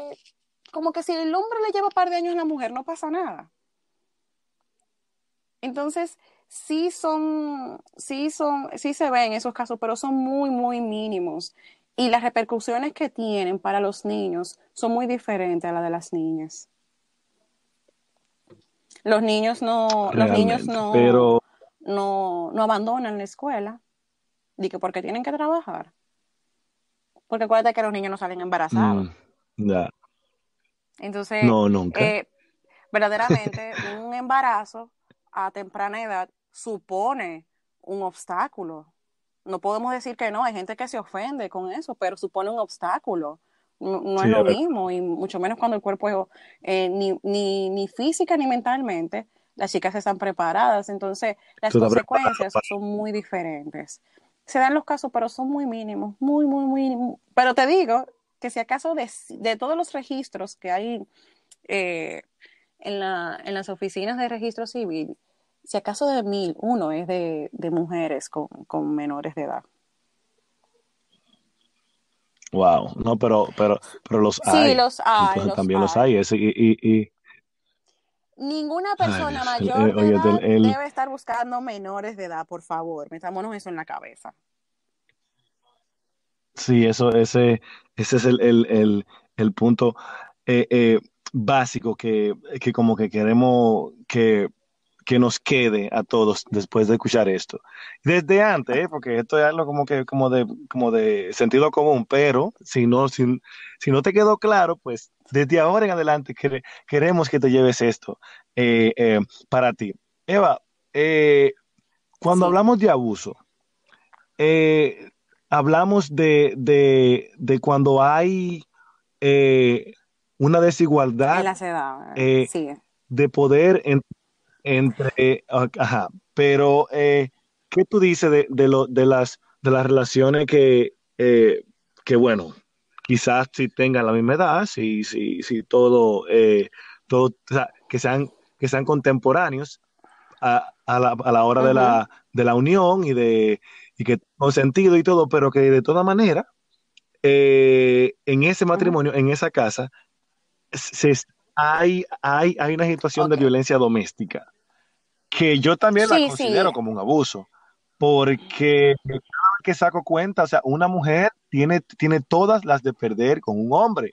como que si el hombre le lleva un par de años a la mujer no pasa nada. Entonces, sí son, sí son, sí se ven esos casos, pero son muy, muy mínimos. Y las repercusiones que tienen para los niños son muy diferentes a las de las niñas. Los niños no, los niños no, pero... no, abandonan la escuela. que porque tienen que trabajar. Porque acuérdate que los niños no salen embarazados. Mm, Entonces, eh, verdaderamente, un embarazo a temprana edad supone un obstáculo. No podemos decir que no, hay gente que se ofende con eso, pero supone un obstáculo. No, es lo mismo, y mucho menos cuando el cuerpo es eh, ni, física ni mentalmente, las chicas están preparadas, entonces las consecuencias son muy diferentes. Se dan los casos, pero son muy mínimos, muy, muy, muy. Pero te digo que si acaso de, de todos los registros que hay eh, en, la, en las oficinas de registro civil, si acaso de mil, uno es de, mujeres con, menores de edad. Wow, no, pero, pero, pero los hay. los hay. también los hay. y, y, Ninguna persona mayor eh, de debe estar buscando menores de edad, por favor. Metámonos eso en la cabeza. Sí, eso, ese, ese es el, el punto. Eh, eh, básico que, como que queremos que, que, nos quede a todos después de escuchar esto. Desde antes, ¿eh? porque esto es algo como que como de, como de sentido común, pero si no, si, no te quedó claro, pues desde ahora en adelante queremos que te lleves esto eh, eh, para ti. Eva, cuando hablamos de abuso, hablamos de, cuando hay una desigualdad eh, de poder entre... Ajá, pero, eh, ¿qué tú dices de, de, las, de las relaciones que, eh, que, bueno, quizás si tengan la misma edad, si, si, si todo, todo o sea, que, sean, que sean contemporáneos a, la, a la, hora de, la, de la unión y de que tengan sentido y todo, pero que de toda manera en ese matrimonio, en esa casa, hay, hay, hay una situación de violencia doméstica que yo también la considero como un abuso, porque que saco cuenta, o sea, una mujer tiene, tiene todas las de perder con un hombre.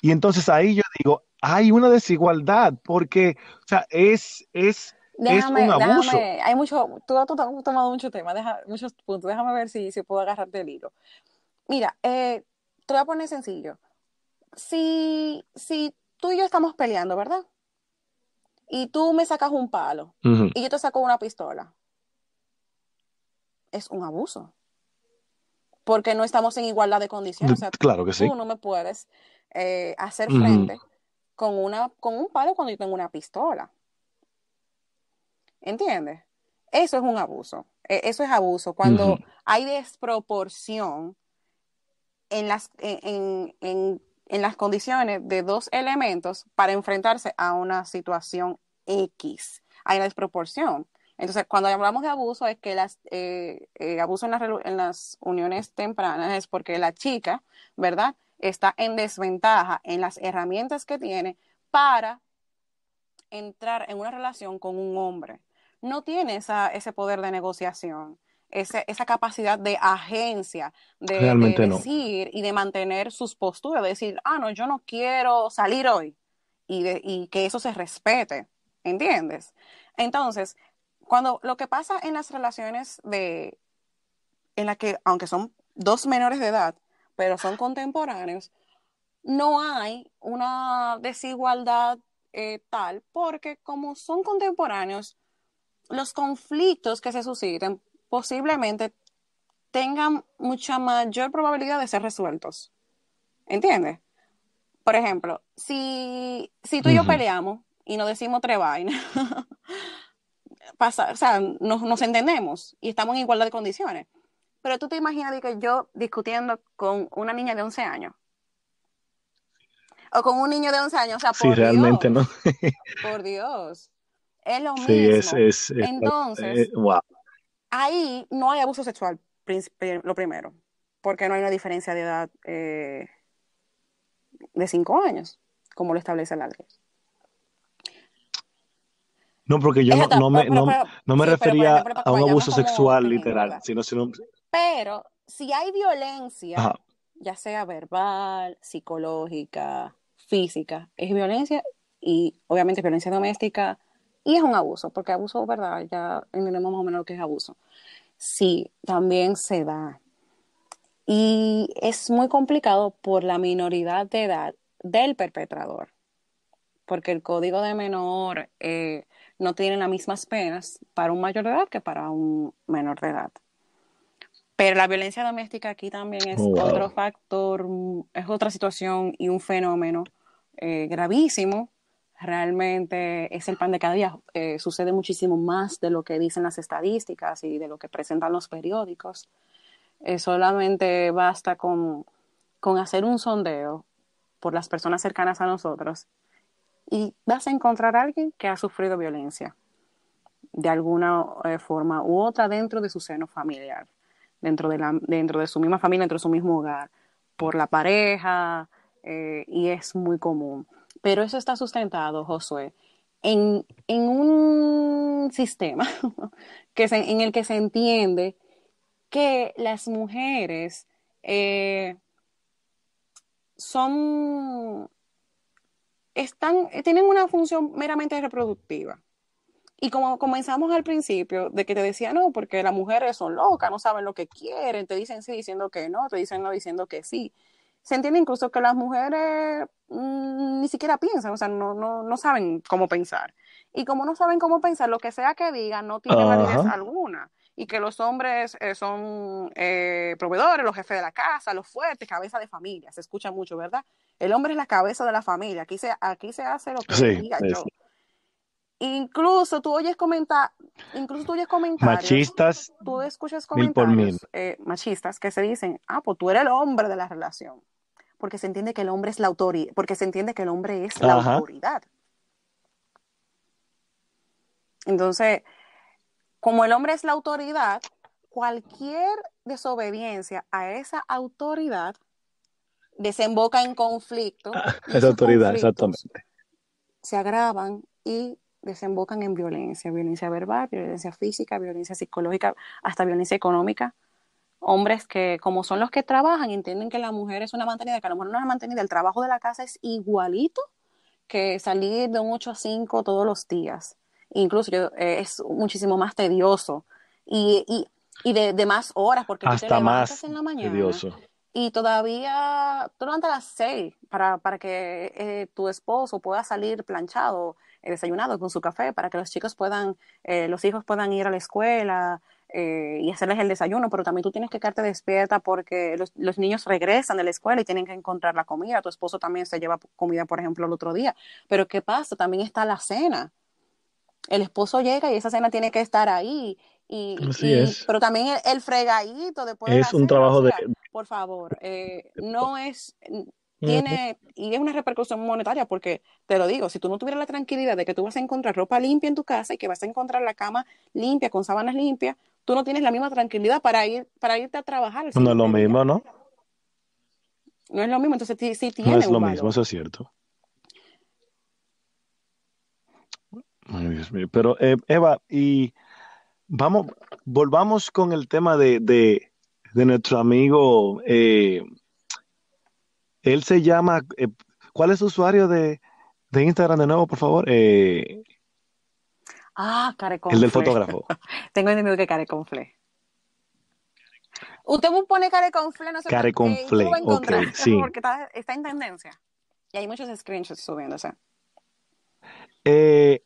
Y entonces ahí yo digo, hay una desigualdad, porque, o sea, es, es, es un abuso. hay mucho, tú, has tomado mucho tema, muchos puntos, déjame ver si, si puedo agarrarte el hilo. Mira, eh, te voy a poner sencillo si, si tú y yo estamos peleando, ¿verdad? Y tú me sacas un palo y yo te saco una pistola. Es un abuso. Porque no estamos en igualdad de condiciones. claro que sí. Tú no me puedes eh, hacer frente con, una, con un palo cuando yo tengo una pistola. ¿Entiendes? Eso es un abuso. E, eso es abuso. Cuando hay desproporción en, las, en en las condiciones de dos elementos para enfrentarse a una situación X. Hay una desproporción. Entonces, cuando hablamos de abuso, es que las eh, eh, abuso en las, uniones tempranas es porque la chica, ¿verdad? Está en desventaja en las herramientas que tiene para entrar en una relación con un hombre. No tiene esa, ese poder de negociación esa capacidad de agencia, de, decir y de mantener sus posturas, de decir, ah, no, yo no quiero salir hoy y, que eso se respete, ¿entiendes? Entonces, cuando lo que pasa en las relaciones de, en las que, aunque son dos menores de edad, pero son contemporáneos, no hay una desigualdad eh, tal, porque como son contemporáneos, los conflictos que se susciten posiblemente tengan mucha mayor probabilidad de ser resueltos. ¿Entiendes? Por ejemplo, si, si tú y yo peleamos y nos decimos tres vainas, pasa, o sea, nos, entendemos y estamos en igualdad de condiciones. Pero tú te imaginas que yo discutiendo con una niña de 11 años. O con un niño de 11 años, o sea, por sí, realmente no. por Dios. Es lo es, Entonces, eh, wow ahí no hay abuso sexual, eh, lo primero, porque no hay una diferencia de edad eh, de cinco años, como lo establece la ley. No, porque yo no, me, refería a un abuso sexual literal, sino, sino, Pero si hay violencia, ya sea verbal, psicológica, física, es violencia y obviamente violencia doméstica y es un abuso, porque abuso, ¿verdad? Ya entendemos más o menos lo que es abuso sí, también se da. Y es muy complicado por la minoridad de edad del perpetrador, porque el código de menor eh, no tiene las mismas penas para un mayor de edad que para un menor de edad. Pero la violencia doméstica aquí también es oh, otro factor, es otra situación y un fenómeno eh, gravísimo realmente es el pan de cada día. Eh, sucede muchísimo más de lo que dicen las estadísticas y de lo que presentan los periódicos. Eh, solamente basta con, hacer un sondeo por las personas cercanas a nosotros y vas a encontrar a alguien que ha sufrido violencia de alguna eh, forma u otra dentro de su seno familiar, dentro de, dentro de su misma familia, dentro de su mismo hogar, por la pareja, y es muy común. Pero eso está sustentado, Josué, en, un sistema que en el que se entiende que las mujeres eh, son están, tienen una función meramente reproductiva. Y como comenzamos al principio, de que te decía no, porque las mujeres son locas, no saben lo que quieren, te dicen sí diciendo que no, te dicen no diciendo que sí se entiende incluso que las mujeres mm, ni siquiera piensan, o sea, no, saben cómo pensar. Y como no saben cómo pensar, lo que sea que digan no tiene validez alguna. Y que los hombres eh, son eh, proveedores, los jefes de la casa, los fuertes, cabeza de familia, se escucha mucho, ¿verdad? El hombre es la cabeza de la familia, aquí se, aquí se hace lo que diga yo. Incluso tú oyes comentar, incluso tú oyes comentarios. Machistas. Tú escuchas comentarios eh, machistas que se dicen, ah, pues tú eres el hombre de la relación porque se entiende que el hombre es la autoridad, porque se entiende que el hombre es la autoridad. Entonces, como el hombre es la autoridad, cualquier desobediencia a esa autoridad desemboca en conflicto. Ah, esa autoridad, exactamente. Se agravan y desembocan en violencia, violencia verbal, violencia física, violencia psicológica, hasta violencia económica hombres que, como son los que trabajan, entienden que la mujer es una mantenida, que la mujer no es una mantenida, el trabajo de la casa es igualito que salir de un 8 a 5 todos los días. Incluso eh, es muchísimo más tedioso y, y, y de, más horas, porque Hasta tú te más en la mañana. Tedioso. Y todavía, tú levantas a las 6 para, para que eh, tu esposo pueda salir planchado, eh, desayunado con su café, para que los chicos puedan, los hijos puedan ir a la escuela, eh, y hacerles el desayuno, pero también tú tienes que quedarte despierta porque los, niños regresan de la escuela y tienen que encontrar la comida. Tu esposo también se lleva comida, por ejemplo, el otro día. Pero ¿qué pasa? También está la cena. El esposo llega y esa cena tiene que estar ahí. Pero también el, fregadito después. Es de cena, un trabajo de... Por favor, eh, no es tiene, y es una repercusión monetaria porque, te lo digo, si tú no tuvieras la tranquilidad de que tú vas a encontrar ropa limpia en tu casa y que vas a encontrar la cama limpia, con sábanas limpias, tú no tienes la misma tranquilidad para ir para irte a trabajar. No es lo mismo, ¿no? No es lo mismo, entonces sí, sí tiene No es lo mismo, eso es cierto. Ay, Dios mío. Pero eh, Eva, y vamos, volvamos con el tema de, de, de nuestro amigo. Eh, él se llama, eh, ¿cuál es su usuario de, de Instagram de nuevo, por favor? Eh, Ah, careconfle. El del fotógrafo. Tengo entendido que careconfle. Usted pone careconfle, no sé careconfle, qué. ok, sí. Porque está, en tendencia. Y hay muchos screenshots subiéndose. Eh,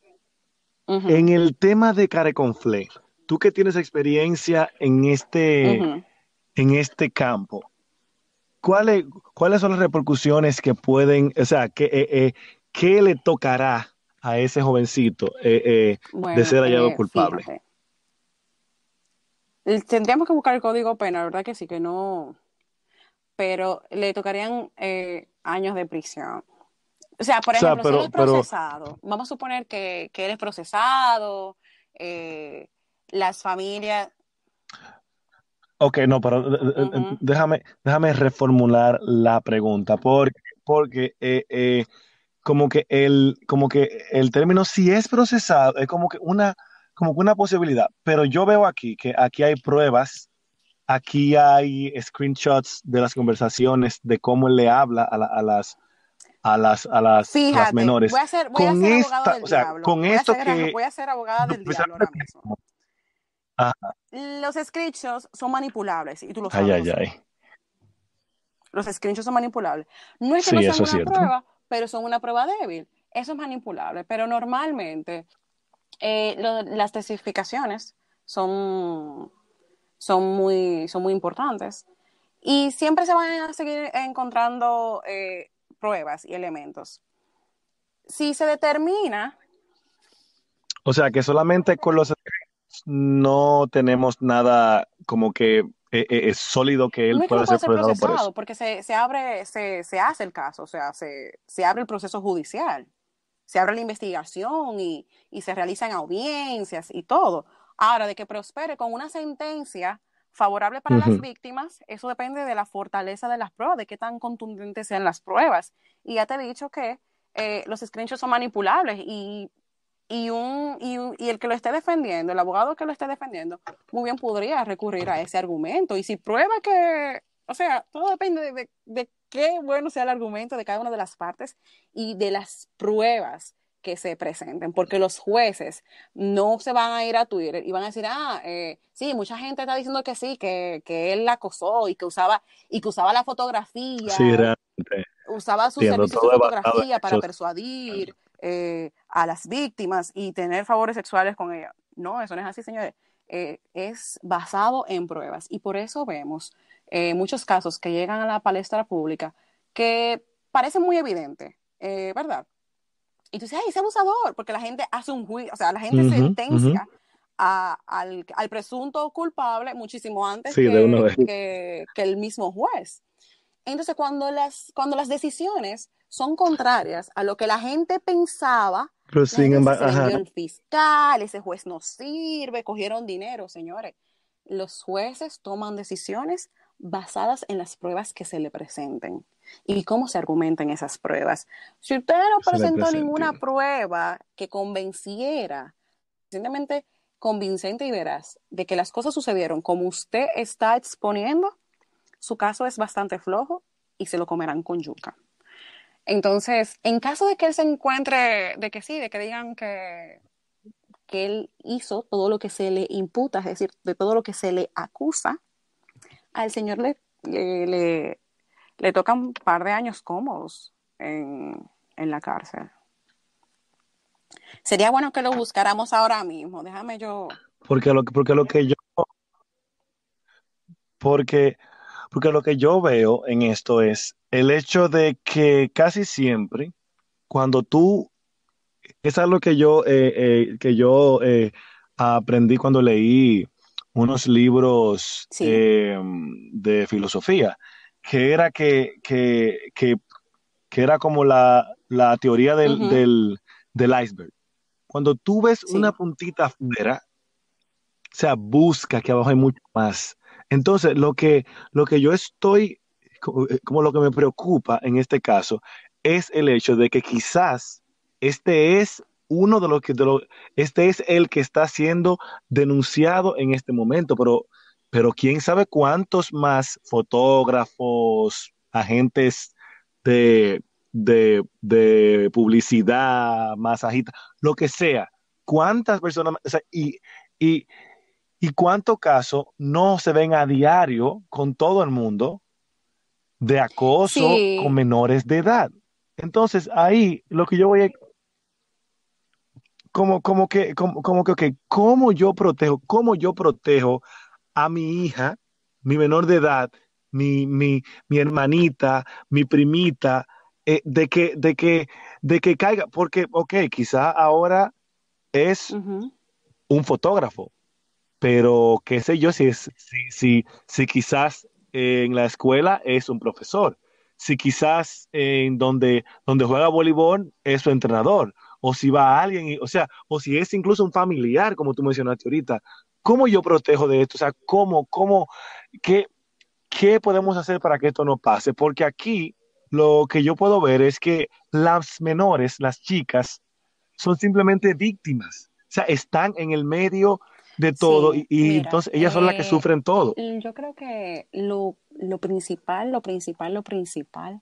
en el tema de careconfle, tú que tienes experiencia en este, en este campo, ¿cuáles, son las repercusiones que pueden, o sea, que, eh, eh, qué le tocará a ese jovencito eh, eh, de ser hallado eh, culpable? Tendríamos que buscar el código penal, ¿verdad que sí? Que no. Pero le tocarían años de prisión. O sea, por ejemplo, procesado, vamos a suponer que, que eres procesado, las familias, Ok, no, pero déjame, déjame reformular la pregunta, porque, porque como que el, como que el término si es procesado es como que una, como que una posibilidad, pero yo veo aquí que aquí hay pruebas, aquí hay screenshots de las conversaciones, de cómo le habla a, a las a las a las, menores. Voy a ser, voy con a ser del con voy esto a ser, abogada del diablo Los screenshots son manipulables y tú lo sabes. Ay, ay, ay. Los screenshots son manipulables. No es que no sean una prueba, pero son una prueba débil. Eso es manipulable, pero normalmente eh, las testificaciones son, son, muy, son muy importantes y siempre se van a seguir encontrando eh, pruebas y elementos. Si se determina... O sea, que solamente con los no tenemos nada como que eh, eh, es sólido que él pueda ser procesado, porque se, abre, se, hace el caso, o sea, se, abre el proceso judicial, se abre la investigación y, se realizan audiencias y todo. Ahora, de que prospere con una sentencia favorable para las víctimas, eso depende de la fortaleza de las pruebas, de qué tan contundentes sean las pruebas. Y ya te he dicho que eh, los screenshots son manipulables y y, un, y, el que lo esté defendiendo, el abogado que lo esté defendiendo, muy bien podría recurrir a ese argumento. Y si prueba que, o sea, todo depende de, de, qué bueno sea el argumento de cada una de las partes y de las pruebas que se presenten, porque los jueces no se van a ir a Twitter y van a decir, ah, eh, sí, mucha gente está diciendo que sí, que, él la acosó y que usaba, y que usaba la fotografía, sí, usaba su servicio de fotografía para persuadir, eh, a las víctimas y tener favores sexuales con ellas. No, eso no es así, señores. Eh, es basado en pruebas y por eso vemos eh, muchos casos que llegan a la palestra pública que parece muy evidentes, ¿verdad? Y tú dices, ay, es abusador, porque la gente hace un juicio, o sea, la gente sentencia al, presunto culpable muchísimo antes que, que el mismo juez. Entonces, cuando las, cuando las decisiones son contrarias a lo que la gente pensaba, Pero sin el fiscal, ese juez no sirve, cogieron dinero, señores. Los jueces toman decisiones basadas en las pruebas que se le presenten y cómo se argumentan esas pruebas. Si usted no presentó ninguna prueba que convenciera, suficientemente convincente y veraz, de que las cosas sucedieron como usted está exponiendo, su caso es bastante flojo y se lo comerán con yuca. Entonces, en caso de que él se encuentre, de que sí, de que digan que, que él hizo todo lo que se le imputa, es decir, de todo lo que se le acusa, al señor le, le, toca un par de años cómodos en, la cárcel. Sería bueno que lo buscáramos ahora mismo, déjame yo. Porque lo, porque lo que yo... Porque porque lo que yo veo en esto es el hecho de que casi siempre, cuando tú, es algo que yo, eh, eh, que yo eh, aprendí cuando leí unos libros em, de filosofía, que era que, que, que, era como la, la teoría del, del, iceberg. Cuando tú ves una puntita afuera, o sea, busca que abajo hay mucho más. Entonces, lo que, lo que yo estoy, eh, como lo que me preocupa en este caso, es el hecho de que quizás este es uno de los que, este es el que está siendo denunciado en este momento, pero, pero quién sabe cuántos más fotógrafos, agentes de, de, publicidad, masajistas, lo que sea, cuántas personas, y, y ¿Y cuánto caso no se ven a diario con todo el mundo de acoso con menores de edad? Entonces, ahí lo que yo voy a... Como, como que, como, que, okay, ¿cómo yo protejo, yo protejo a mi hija, mi menor de edad, mi, mi, hermanita, mi primita, eh, de que, de que, de que caiga? Porque, ok, quizá ahora es un fotógrafo, pero qué sé yo si, es, si, si, si quizás en la escuela es un profesor, si quizás en donde, donde juega voleibol es su entrenador, o si va alguien, o sea, o si es incluso un familiar, como tú mencionaste ahorita. ¿Cómo yo protejo de esto? O sea, ¿cómo, cómo, qué, qué podemos hacer para que esto no pase? Porque aquí lo que yo puedo ver es que las menores, las chicas, son simplemente víctimas. O sea, están en el medio de todo y, entonces ellas son las que eh, sufren todo. Yo creo que lo, principal, lo principal, lo principal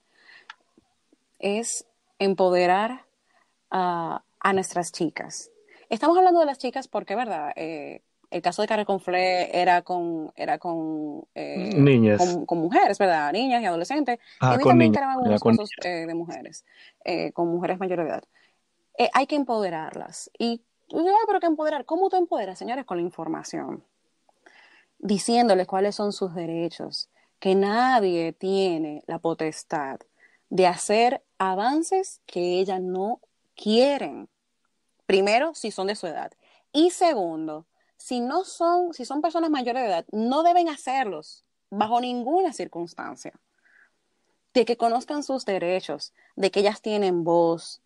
es empoderar a nuestras chicas. Estamos hablando de las chicas porque, ¿verdad? Eh, el caso de Carre Conflé era con era con eh, niñas con, mujeres verdad niñas y adolescentes ah, con eran de mujeres con mujeres mayor de edad hay que empoderarlas y pero que empoderar. ¿Cómo tú empoderas, señores? Con la información. Diciéndoles cuáles son sus derechos. Que nadie tiene la potestad de hacer avances que ellas no quieren. Primero, si son de su edad. Y segundo, si no son, si son personas mayores de edad, no deben hacerlos bajo ninguna circunstancia. De que conozcan sus derechos, de que ellas tienen voz,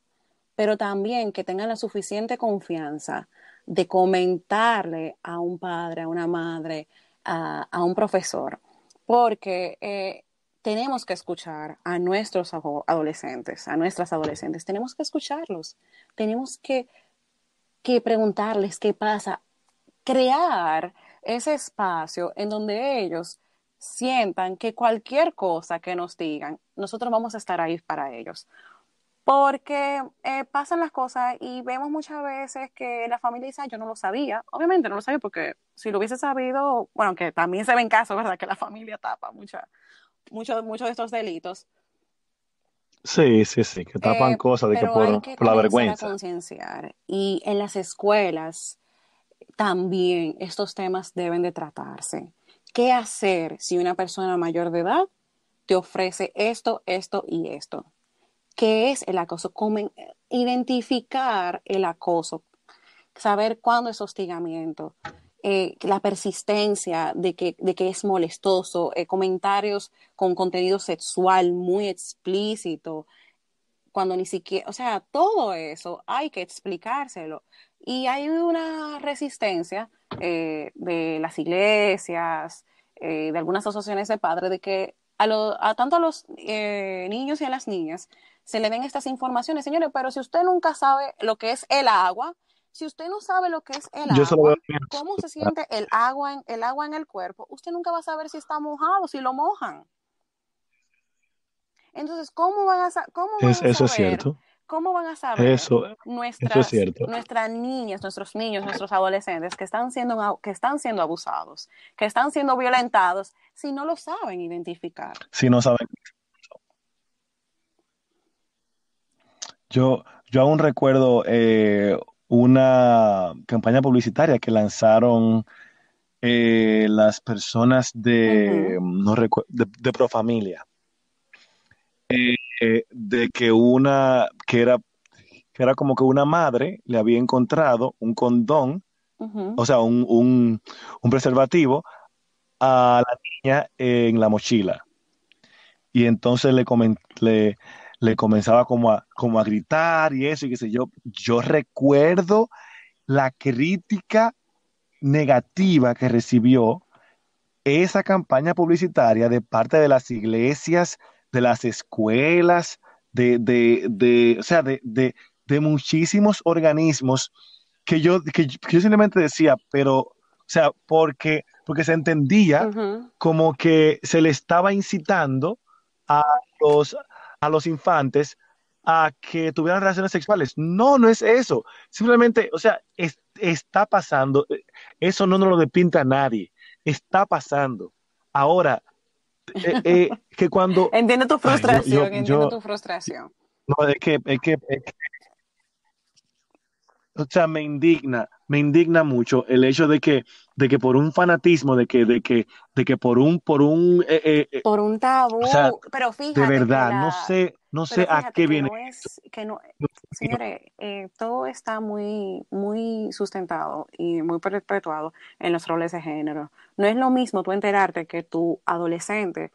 pero también que tengan la suficiente confianza de comentarle a un padre, a una madre, a, un profesor, porque eh, tenemos que escuchar a nuestros adolescentes, a nuestras adolescentes, tenemos que escucharlos, tenemos que, que preguntarles qué pasa, crear ese espacio en donde ellos sientan que cualquier cosa que nos digan, nosotros vamos a estar ahí para ellos porque eh, pasan las cosas y vemos muchas veces que la familia dice, ah, yo no lo sabía, obviamente no lo sabía porque si lo hubiese sabido, bueno, que también se ven casos, ¿verdad? Que la familia tapa mucho, muchos de estos delitos. Sí, sí, sí, que tapan eh, cosas de que por, la vergüenza. Y en las escuelas también estos temas deben de tratarse. ¿Qué hacer si una persona mayor de edad te ofrece esto, esto y esto? qué es el acoso, eh, identificar el acoso, saber cuándo es hostigamiento, eh, la persistencia de que, de que es molestoso, eh, comentarios con contenido sexual muy explícito, cuando ni siquiera, o sea, todo eso hay que explicárselo. Y hay una resistencia de las iglesias, de algunas asociaciones de padres, de que a a, tanto a los niños y a las niñas se le den estas informaciones, señores, pero si usted nunca sabe lo que es el agua, si usted no sabe lo que es el agua, cómo se siente el agua, en, el agua en el cuerpo, usted nunca va a saber si está mojado, si lo mojan. Entonces, ¿cómo van a, cómo van eso saber? Eso es cierto. ¿Cómo van a saber eso, nuestras, nuestras niñas, nuestros niños, nuestros adolescentes que están, siendo, que están siendo abusados, que están siendo violentados, si no lo saben identificar? Si no saben Yo, yo aún recuerdo eh, una campaña publicitaria que lanzaron eh, las personas de, de, Profamilia. Eh, de que una, que era, que era como que una madre le había encontrado un condón, o sea, un, preservativo a la niña en la mochila. Y entonces le, comenté le comenzaba como a, como a gritar y eso, y qué sé yo. Yo recuerdo la crítica negativa que recibió esa campaña publicitaria de parte de las iglesias, de las escuelas, de, o sea, de, muchísimos organismos que yo, simplemente decía, pero, o sea, porque, porque se entendía como que se le estaba incitando a los, a los infantes a que tuvieran relaciones sexuales. No, no es eso. Simplemente, o sea, está pasando. Eh, eso no nos lo depinta a nadie. Está pasando. Ahora, eh, eh, que cuando... Entiendo tu frustración, entiendo tu frustración. No, es que, es que, O sea, me indigna me indigna mucho el hecho de que, de que por un fanatismo, de que, de que, de que por un, por un, eh, eh, eh, por un tabú, pero fíjate, de verdad, no sé, no sé a qué viene. señores, todo está muy, muy sustentado y muy perpetuado en los roles de género. No es lo mismo tú enterarte que tu adolescente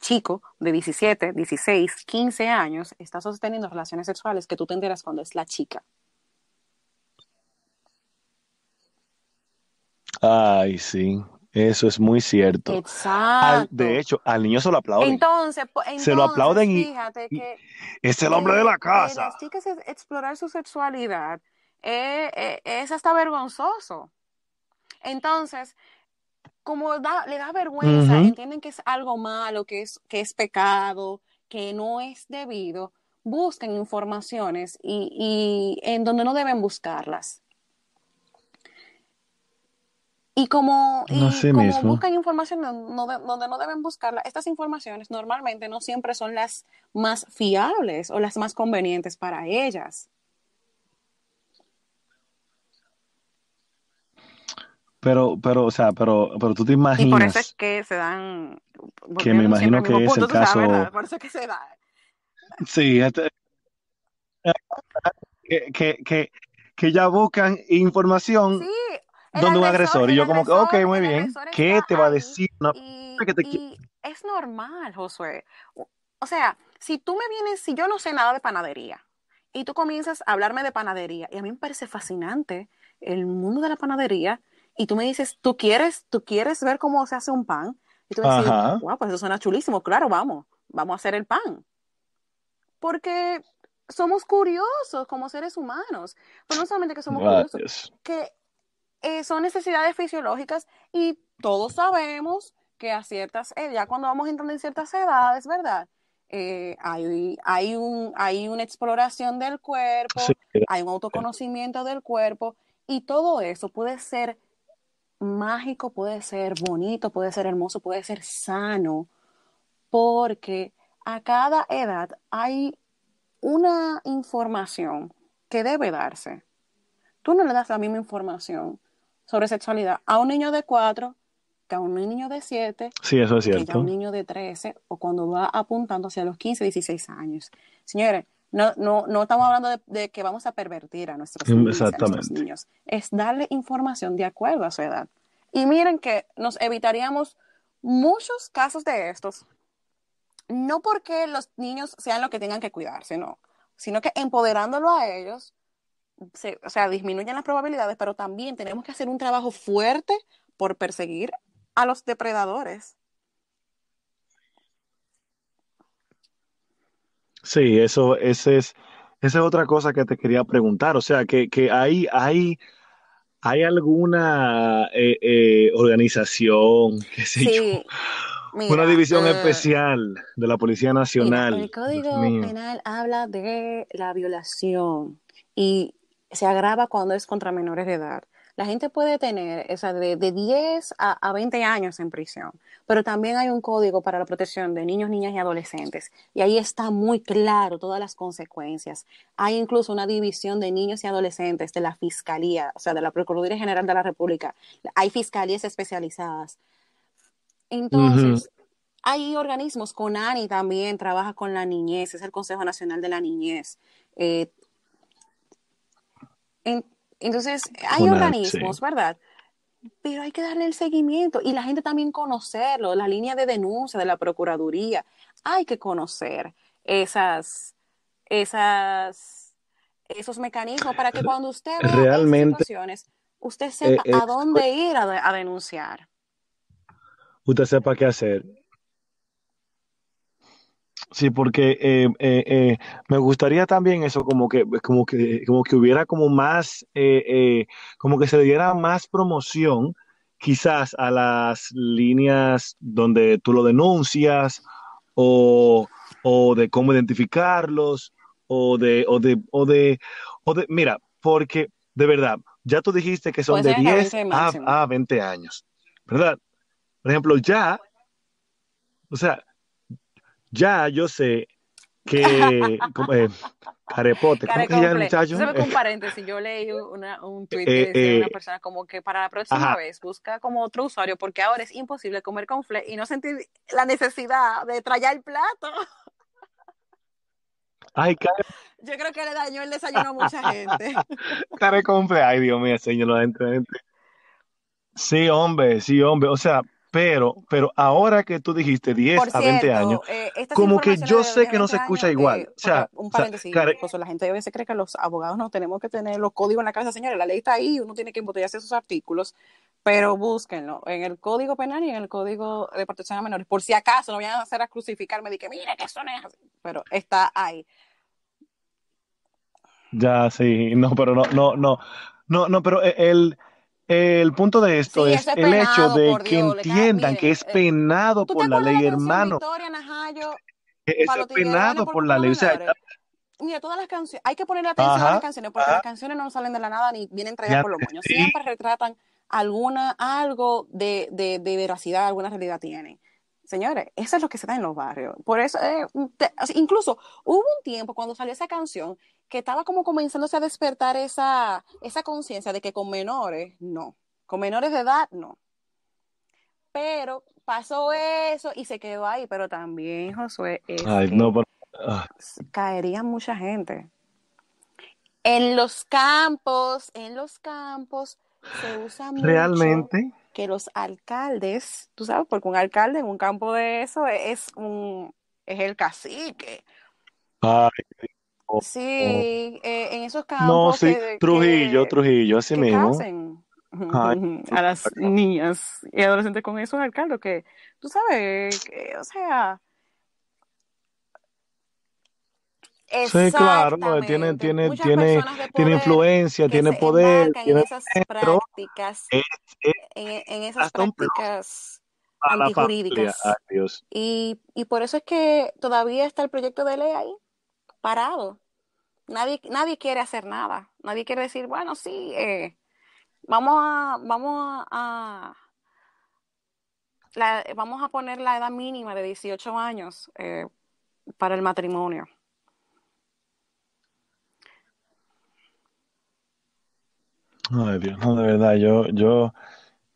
chico de 17, 16, 15 años está sosteniendo relaciones sexuales que tú te enteras cuando es la chica. Ay, sí. Eso es muy cierto. Exacto. de hecho, al niño se lo aplauden. Entonces, se lo aplauden y, fíjate que es el hombre de la casa. Las chicas explorar su sexualidad eh, eh, es hasta vergonzoso. Entonces, como le da vergüenza, entienden que es algo malo, que es, que es pecado, que no es debido, Busquen informaciones y en donde no deben buscarlas. Y como, y buscan información donde no deben buscarla, estas informaciones normalmente no siempre son las más fiables o las más convenientes para ellas. Pero, pero, o sea, pero, pero tú te imaginas. por eso es que se dan. Que me imagino que es el caso. por eso que se da. Sí, este, que, que, ya buscan información. Sí donde un agresor. Y yo como que, ok, muy bien, ¿qué te va a decir Es normal, Josué. O sea, si tú me vienes, si yo no sé nada de panadería, y tú comienzas a hablarme de panadería, y a mí me parece fascinante el mundo de la panadería, y tú me dices, ¿tú quieres, tú quieres ver cómo se hace un pan? Y tú dices, wow, pues eso suena chulísimo, claro, vamos, vamos a hacer el pan. Porque somos curiosos como seres humanos, pero pues no solamente que somos curiosos, que eh, son necesidades fisiológicas y todos sabemos que a ciertas, edades, ya cuando vamos entrando en ciertas edades, ¿verdad? Eh, hay, hay, un, una exploración del cuerpo, hay un autoconocimiento del cuerpo y todo eso puede ser mágico, puede ser bonito, puede ser hermoso, puede ser sano, porque a cada edad hay una información que debe darse. Tú no le das la misma información sobre sexualidad a un niño de cuatro que a un niño de 7, sí, que a un niño de 13 o cuando va apuntando hacia los 15, 16 años. Señores, no, no, no estamos hablando de, que vamos a pervertir a nuestros, mm, niños, Exactamente. Es darle información de acuerdo a su edad. Y miren que nos evitaríamos muchos casos de estos, no porque los niños sean los que tengan que cuidarse, sino que empoderándolo a ellos o sea, disminuyen las probabilidades, pero también tenemos que hacer un trabajo fuerte por perseguir a los depredadores. Sí, eso ese es, esa es otra cosa que te quería preguntar. O sea, que, hay, hay, alguna eh, eh, organización, una división eh, especial de la Policía Nacional. el Código Penal habla de la violación y se agrava cuando es contra menores de edad. La gente puede tener de, 10 a, 20 años en prisión, pero también hay un código para la protección de niños, niñas y adolescentes. Y ahí está muy claro todas las consecuencias. Hay incluso una división de niños y adolescentes de la Fiscalía, o sea, de la Procuraduría General de la República. Hay fiscalías especializadas. Entonces, hay organismos, CONANI también trabaja con la niñez, es el Consejo Nacional de la Niñez. Eh, entonces, hay organismos, ¿verdad? Pero hay que darle el seguimiento y la gente también conocerlo, la línea de denuncia de la Procuraduría. Hay que conocer esas, esas, esos mecanismos para que cuando usted realmente usted sepa eh, eh, a dónde pues ir a denunciar. Usted sepa qué hacer. Sí, porque eh, eh, eh, me gustaría también eso, como que, como que, como que hubiera como más, como que se diera más promoción quizás a las líneas donde tú lo denuncias o, de cómo identificarlos o de, o de, o de, mira, porque de verdad, ya tú dijiste que son de 10 a 20 años, ¿verdad? Por ejemplo, ya, o sea, ya yo sé que eh, carepote, ¿cómo que el muchacho? con paréntesis, yo leí una, un tweet eh, de eh, una persona como que para la próxima vez busca como otro usuario porque ahora es imposible comer con fle y no sentir la necesidad de traer el plato. Ay, care... Yo creo que le dañó el desayuno a mucha gente. Care con ay Dios mío, señor, Sí, hombre, sí, hombre, o sea, pero, pero ahora que tú dijiste 10 a 20 años, eh, como que yo sé que no se escucha igual. o sea, un paréntesis, la gente a veces cree que los abogados no tenemos que tener los códigos en la cabeza, señores, la ley está ahí, uno tiene que embotellarse esos artículos, pero búsquenlo en el Código Penal y en el Código de Protección a Menores. Por si acaso no vayan a hacer a crucificarme de que mire que eso no es así, pero está ahí. Ya, sí, no, pero no, no, no, no, no, pero el el punto de esto es, el hecho de que entiendan que es eh, penado por la ley, hermano. E-, es penado por, la ley. O Mira, todas las canciones, hay que poner atención a las canciones, porque las canciones no salen de la nada ni vienen traídas por los moños. Siempre retratan alguna, algo de, veracidad, alguna realidad tienen. Señores, eso es lo que se da en los barrios. Por eso, eh, incluso hubo un tiempo cuando salió esa canción que estaba como comenzándose a despertar esa, conciencia de que con menores, no, con menores de edad, no. Pero pasó eso y se quedó ahí, pero también, Josué, caería mucha gente. En los campos, en los campos se usa ¿Realmente? que los alcaldes, tú sabes, porque un alcalde en un campo de eso es, un es el cacique. Ay, sí, eh, en esos casos. No, sí, Trujillo, Trujillo, así mismo. Hacen a las niñas y adolescentes con esos alcaldes que, tú sabes, o sea. Sí, claro, tiene, tiene, tiene, tiene influencia, tiene poder, en esas prácticas, en, esas prácticas antijurídicas. y por eso es que todavía está el proyecto de ley ahí, parado. Nadie, nadie quiere hacer nada. Nadie quiere decir, bueno, sí, eh, vamos a, vamos a, vamos a poner la edad mínima de 18 años eh, para el matrimonio. Ay, Dios, no, de verdad, yo, yo,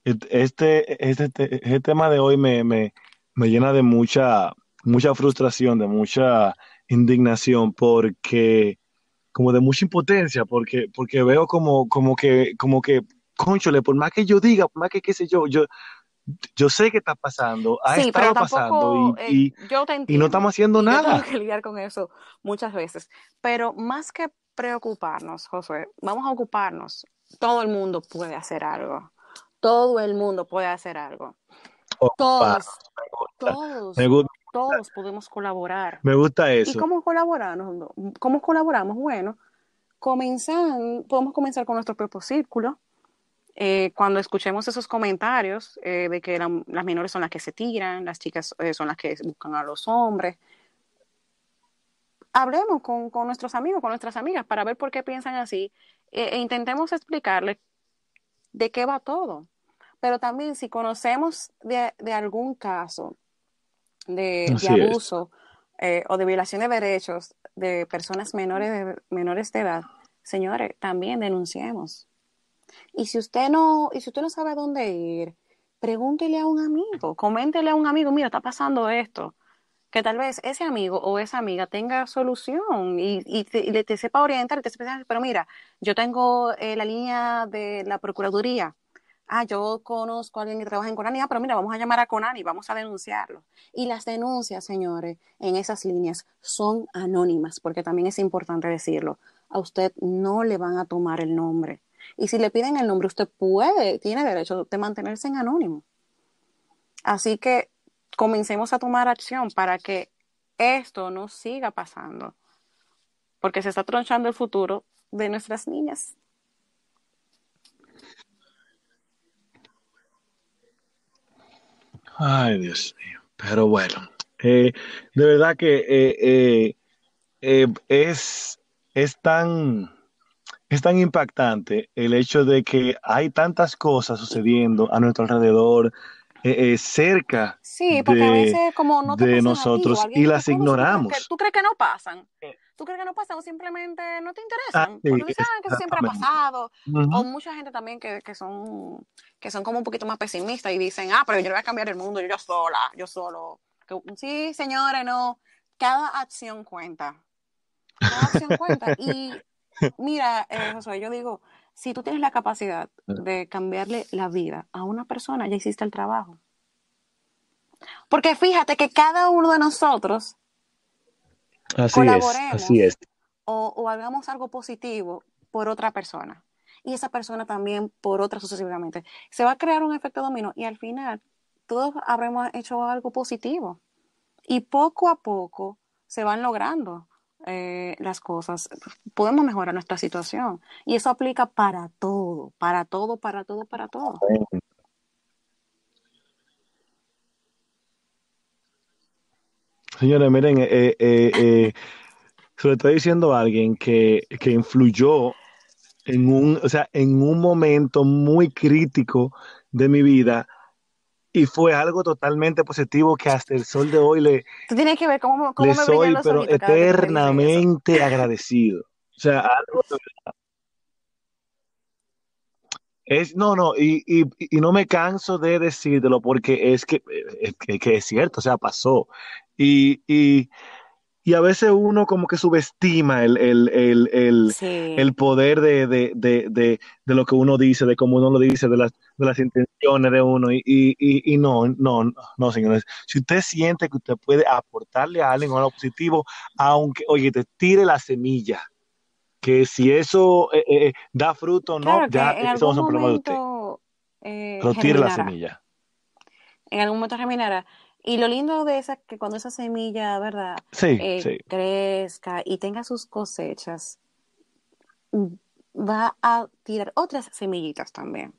e, este, este, este, tema de hoy me, me, llena de mucha, mucha frustración, de mucha indignación porque, como de mucha impotencia, porque, porque veo como, como que, como que, conchole, por más que yo diga, por más que qué sé yo, yo, yo sé que está pasando, ha estado pasando eh, y, no estamos haciendo nada. tengo que lidiar con eso muchas veces, pero más que preocuparnos, José vamos a ocuparnos. Todo el mundo puede hacer algo. Todo el mundo puede hacer algo. todos, todos todos podemos colaborar. Me gusta eso. ¿Y cómo colaboramos? ¿Cómo colaboramos? Bueno, podemos comenzar con nuestro propio círculo. Eh, cuando escuchemos esos comentarios eh, de que las menores son las que se tiran, las chicas eh, son las que buscan a los hombres, hablemos con, nuestros amigos, con nuestras amigas, para ver por qué piensan así e, e intentemos explicarles de qué va todo. Pero también si conocemos de algún caso de, abuso eh, o de violación de derechos de personas menores de, menores de edad, señores, también denunciemos. Y si usted no, y si usted no sabe a dónde ir, pregúntele a un amigo, coméntele a un amigo, mira, está pasando esto. Que tal vez ese amigo o esa amiga tenga solución y, y, te, te, sepa orientar, te sepa, pero mira, yo tengo eh, la línea de la Procuraduría, ah, yo conozco a alguien que trabaja en Conani, ah, pero mira, vamos a llamar a Conani, vamos a denunciarlo. Y las denuncias, señores, en esas líneas son anónimas, porque también es importante decirlo. A usted no le van a tomar el nombre. Y si le piden el nombre, usted puede, tiene derecho de mantenerse en anónimo. Así que comencemos a tomar acción para que esto no siga pasando, porque se está tronchando el futuro de nuestras niñas. Ay, Dios mío. Pero bueno, eh, de verdad que eh, eh, es, es, tan, es tan impactante el hecho de que hay tantas cosas sucediendo a nuestro alrededor, cerca de, nosotros y las ignoramos. ¿Tú crees que no pasan? tú crees que no pasa o simplemente no te ah, interesa. porque que eso siempre ha pasado. O mucha gente también que, son, que son como un poquito más pesimistas y dicen, ah, pero yo no voy a cambiar el mundo, yo, yo sola, yo solo. sí, señores, no. Cada acción cuenta. Cada acción cuenta. Y mira, eh, yo digo, si tú tienes la capacidad de cambiarle la vida a una persona, ya hiciste el trabajo. Porque fíjate que cada uno de nosotros Así colaboremos es, O, hagamos algo positivo por otra persona y esa persona también por otra sucesivamente. Se va a crear un efecto dominó y al final todos habremos hecho algo positivo. Y poco a poco se van logrando eh, las cosas. Podemos mejorar nuestra situación. Y eso aplica para todo, para todo, para todo, para todo. Señores, miren, eh, eh, eh, se lo estoy diciendo a alguien que, influyó en un, en un momento muy crítico de mi vida y fue algo totalmente positivo que hasta el sol de hoy le, Tú tienes que ver cómo, cómo le soy, pero eternamente agradecido. O sea, Es, no, no, y, y, no me canso de decírtelo porque es que, es que, es cierto, o sea, pasó. Y, y, y a veces uno como que subestima el, el, el, el, poder de, de, de, de, lo que uno dice, de cómo uno lo dice, de las, de las intenciones de uno. Y, y, no, no, no, señores. Si usted siente que usted puede aportarle a alguien algo positivo, aunque, oye, te tire la semilla, que si eso eh, eh, eh, da fruto no, ya estamos es un problema de usted. Eh, Pero tire la semilla. En algún momento germinará. Y lo lindo de esa que cuando esa semilla, ¿verdad? Eh, crezca y tenga sus cosechas, va a tirar otras semillitas también.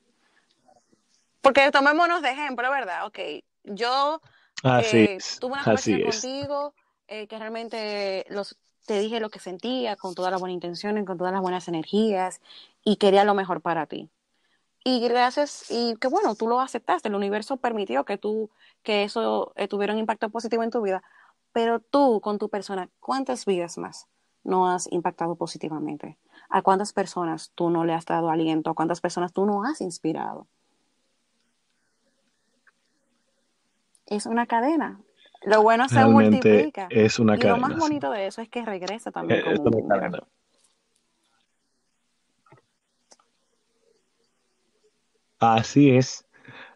Porque tomémonos de ejemplo, ¿verdad? Ok, yo eh, tuve una conversación contigo eh, que realmente los, te dije lo que sentía con todas las buenas intenciones, con todas las buenas energías y quería lo mejor para ti. Y gracias, y que bueno, tú lo aceptaste, el universo permitió que tú, que eso eh, tuviera un impacto positivo en tu vida, pero tú con tu persona, ¿cuántas vidas más no has impactado positivamente? ¿A cuántas personas tú no le has dado aliento? ¿A cuántas personas tú no has inspirado? Es una cadena. Lo bueno se multiplica. Es una y cadena. Lo más bonito de eso es que regresa también. Eh, como Así es.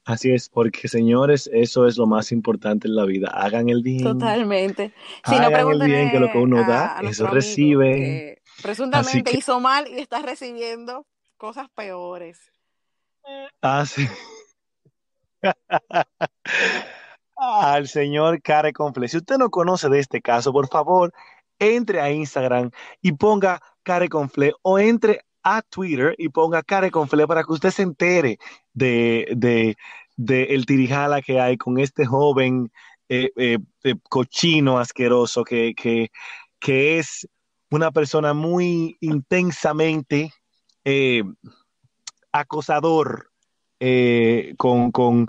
Así es, porque señores, eso es lo más importante en la vida. Hagan el bien. Totalmente. Si hagan no el bien, que lo que uno da, eso recibe. Presuntamente hizo mal y está recibiendo cosas peores. Así. Ah, Al señor Care Confle, Si usted no conoce de este caso, por favor, entre a Instagram y ponga Care Confle o entre a Twitter y ponga Care con para que usted se entere de, el tirijala que hay con este joven eh, eh, cochino asqueroso que, que, es una persona muy intensamente eh, acosador con, con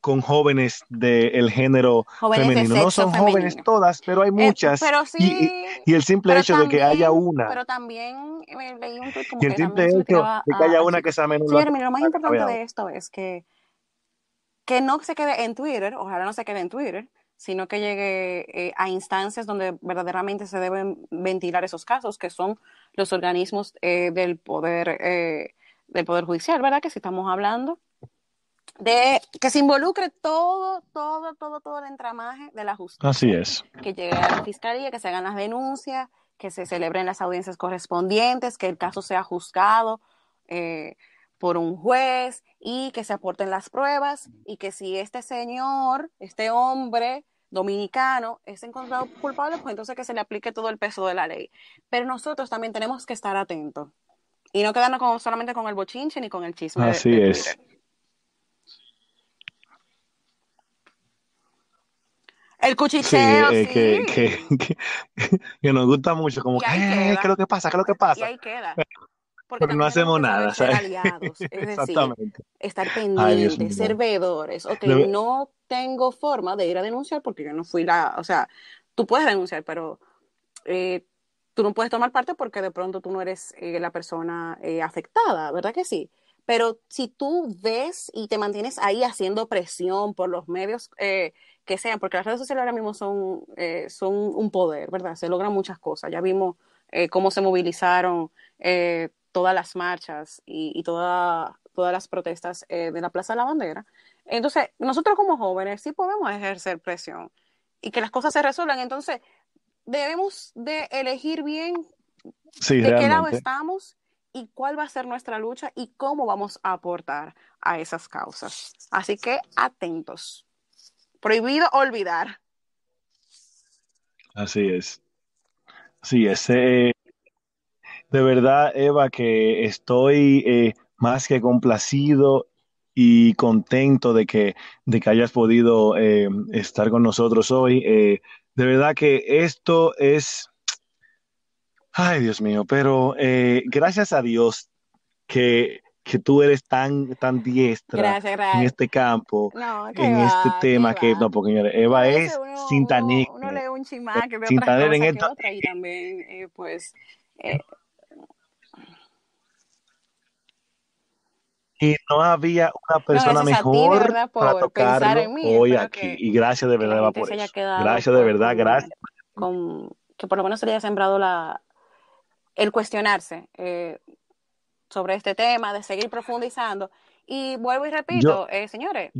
con jóvenes del género femenino. no son jóvenes todas, pero hay eh, muchas. pero sí, y, el simple hecho de que haya una. Pero también eh, leí un como Y que haya una que se menos. lo, más importante de esto es que, que no se quede en Twitter, ojalá no se quede en Twitter, sino que llegue eh, a instancias donde verdaderamente se deben ventilar esos casos, que son los organismos del poder del poder judicial, ¿verdad? Que si estamos hablando de que se involucre todo, todo, todo, todo el entramaje de la justicia. Así es. Que llegue a la fiscalía, que se hagan las denuncias, que se celebren las audiencias correspondientes, que el caso sea juzgado eh, por un juez y que se aporten las pruebas y que si este señor, este hombre dominicano es encontrado culpable, pues entonces que se le aplique todo el peso de la ley. Pero nosotros también tenemos que estar atentos y no quedarnos solamente con el bochinche ni con el chisme. Así es. El cuchicheo, eh, que, que, nos gusta mucho, como, eh, ¿qué es lo que pasa? ¿Qué es lo que pasa? Y ahí queda. Pero no hacemos nada, es estar pendientes, servidores ser Ok, no tengo forma de ir a denunciar porque yo no fui la, o sea, tú puedes denunciar, pero eh, tú no puedes tomar parte porque de pronto tú no eres la persona afectada, ¿verdad que sí? Pero si tú ves y te mantienes ahí haciendo presión por los medios eh, que sean, porque las redes sociales ahora mismo son, eh, son un poder, ¿verdad? Se logran muchas cosas. Ya vimos eh, cómo se movilizaron todas las marchas y, todas las protestas de la Plaza de la Bandera. Entonces, nosotros como jóvenes sí podemos ejercer presión y que las cosas se resuelvan. Entonces, debemos de elegir bien de qué lado estamos y cuál va a ser nuestra lucha y cómo vamos a aportar a esas causas. Así que atentos. Prohibido olvidar. Así es. Así es. Eh, de verdad, Eva, que estoy eh, más que complacido y contento de que, de que hayas podido eh, estar con nosotros hoy. de verdad que esto es Ay, Dios mío, pero eh, gracias a Dios que, que, tú eres tan, tan diestra en este campo, en este tema que, no, porque Eva es cinta uno, lee un chimá, eh, que en esto otra, y también, eh, pues... Y no había una persona mejor para tocarlo hoy aquí. Y gracias de verdad, Eva, por eso. Gracias de verdad, gracias. Con, que por lo menos se haya sembrado la, el cuestionarse eh, sobre este tema, de seguir profundizando. Y vuelvo y repito, eh, señores.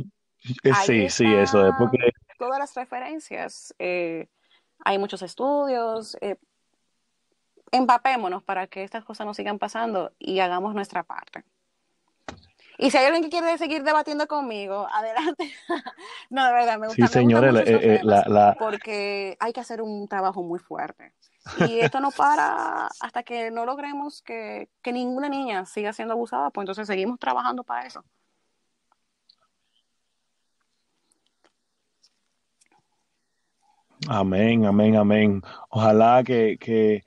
Eh, sí, sí, eso es porque... Todas las referencias, hay muchos estudios, empapémonos para que estas cosas no sigan pasando y hagamos nuestra parte. Y si hay alguien que quiere seguir debatiendo conmigo, adelante. no, de verdad, me gusta. Sí, señores, porque hay que hacer un trabajo muy fuerte. Y esto no para hasta que no logremos que, ninguna niña siga siendo abusada, pues entonces seguimos trabajando para eso. Amén, amén, amén. Ojalá que, que,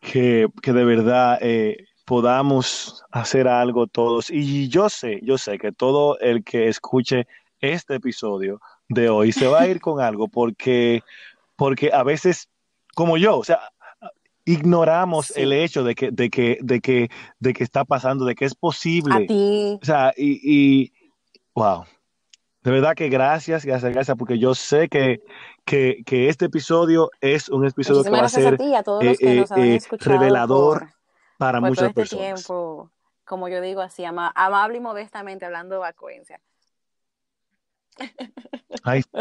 que de verdad eh, podamos hacer algo todos. Y yo sé, yo sé que todo el que escuche este episodio de hoy se va a ir con algo porque, porque a veces como yo, o sea, ignoramos el hecho de que, de, que, de, que, de que está pasando, de que es posible. O sea, y, y, wow. De verdad que gracias, gracias, gracias, porque yo sé que, que, este episodio es un episodio que va ser revelador para muchas este personas. Tiempo, como yo digo así, amable y modestamente hablando de vacuencia Ay.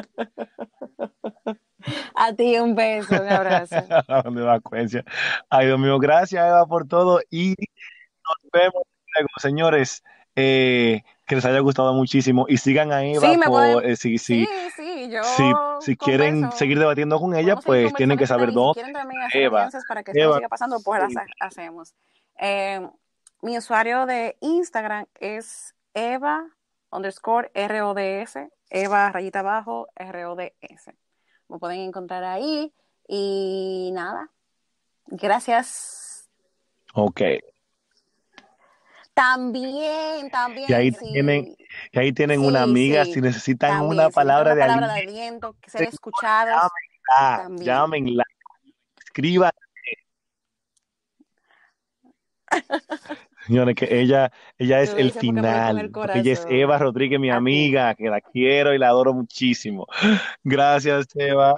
A ti un beso, un abrazo. Ay, Dios mío, gracias Eva por todo y nos vemos luego, señores. Eh, que les haya gustado muchísimo y sigan a Eva sí, por, eh, si, si, sí, sí, yo si, quieren seguir debatiendo con ella, pues tienen que saber dos. Si quieren también hacer Eva, para que Eva. siga pasando, pues las hacemos. Eh, mi usuario de Instagram es Eva underscore RODS Eva rayita abajo R-O-D-S. Me pueden encontrar ahí y nada. Gracias. Ok. También, también. Y ahí tienen, ahí tienen una amiga si necesitan una palabra, de, aliento, que ser escuchados. Llámenla, llámenla, escríbanle. Señores, que ella, ella es el final. ella es Eva Rodríguez, mi amiga, que la quiero y la adoro muchísimo. Gracias, Eva.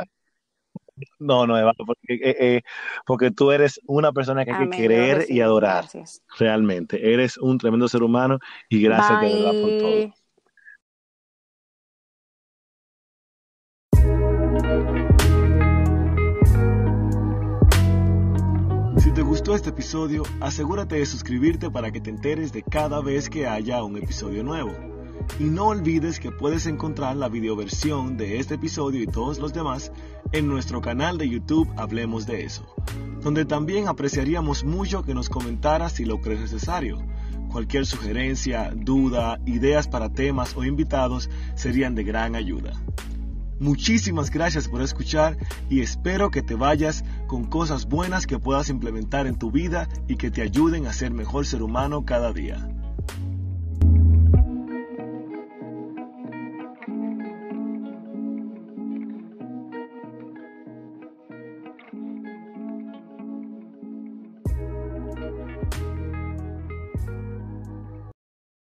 No, no, Eva, porque, eh, eh, porque tú eres una persona que hay que querer y adorar. Realmente, eres un tremendo ser humano y gracias de verdad por todo. Si te gustó este episodio, asegúrate de suscribirte para que te enteres de cada vez que haya un episodio nuevo. Y no olvides que puedes encontrar la videoversión de este episodio y todos los demás en nuestro canal de YouTube Hablemos de eso, donde también apreciaríamos mucho que nos comentaras si lo crees necesario. Cualquier sugerencia, duda, ideas para temas o invitados serían de gran ayuda. Muchísimas gracias por escuchar y espero que te vayas con cosas buenas que puedas implementar en tu vida y que te ayuden a ser mejor ser humano cada día.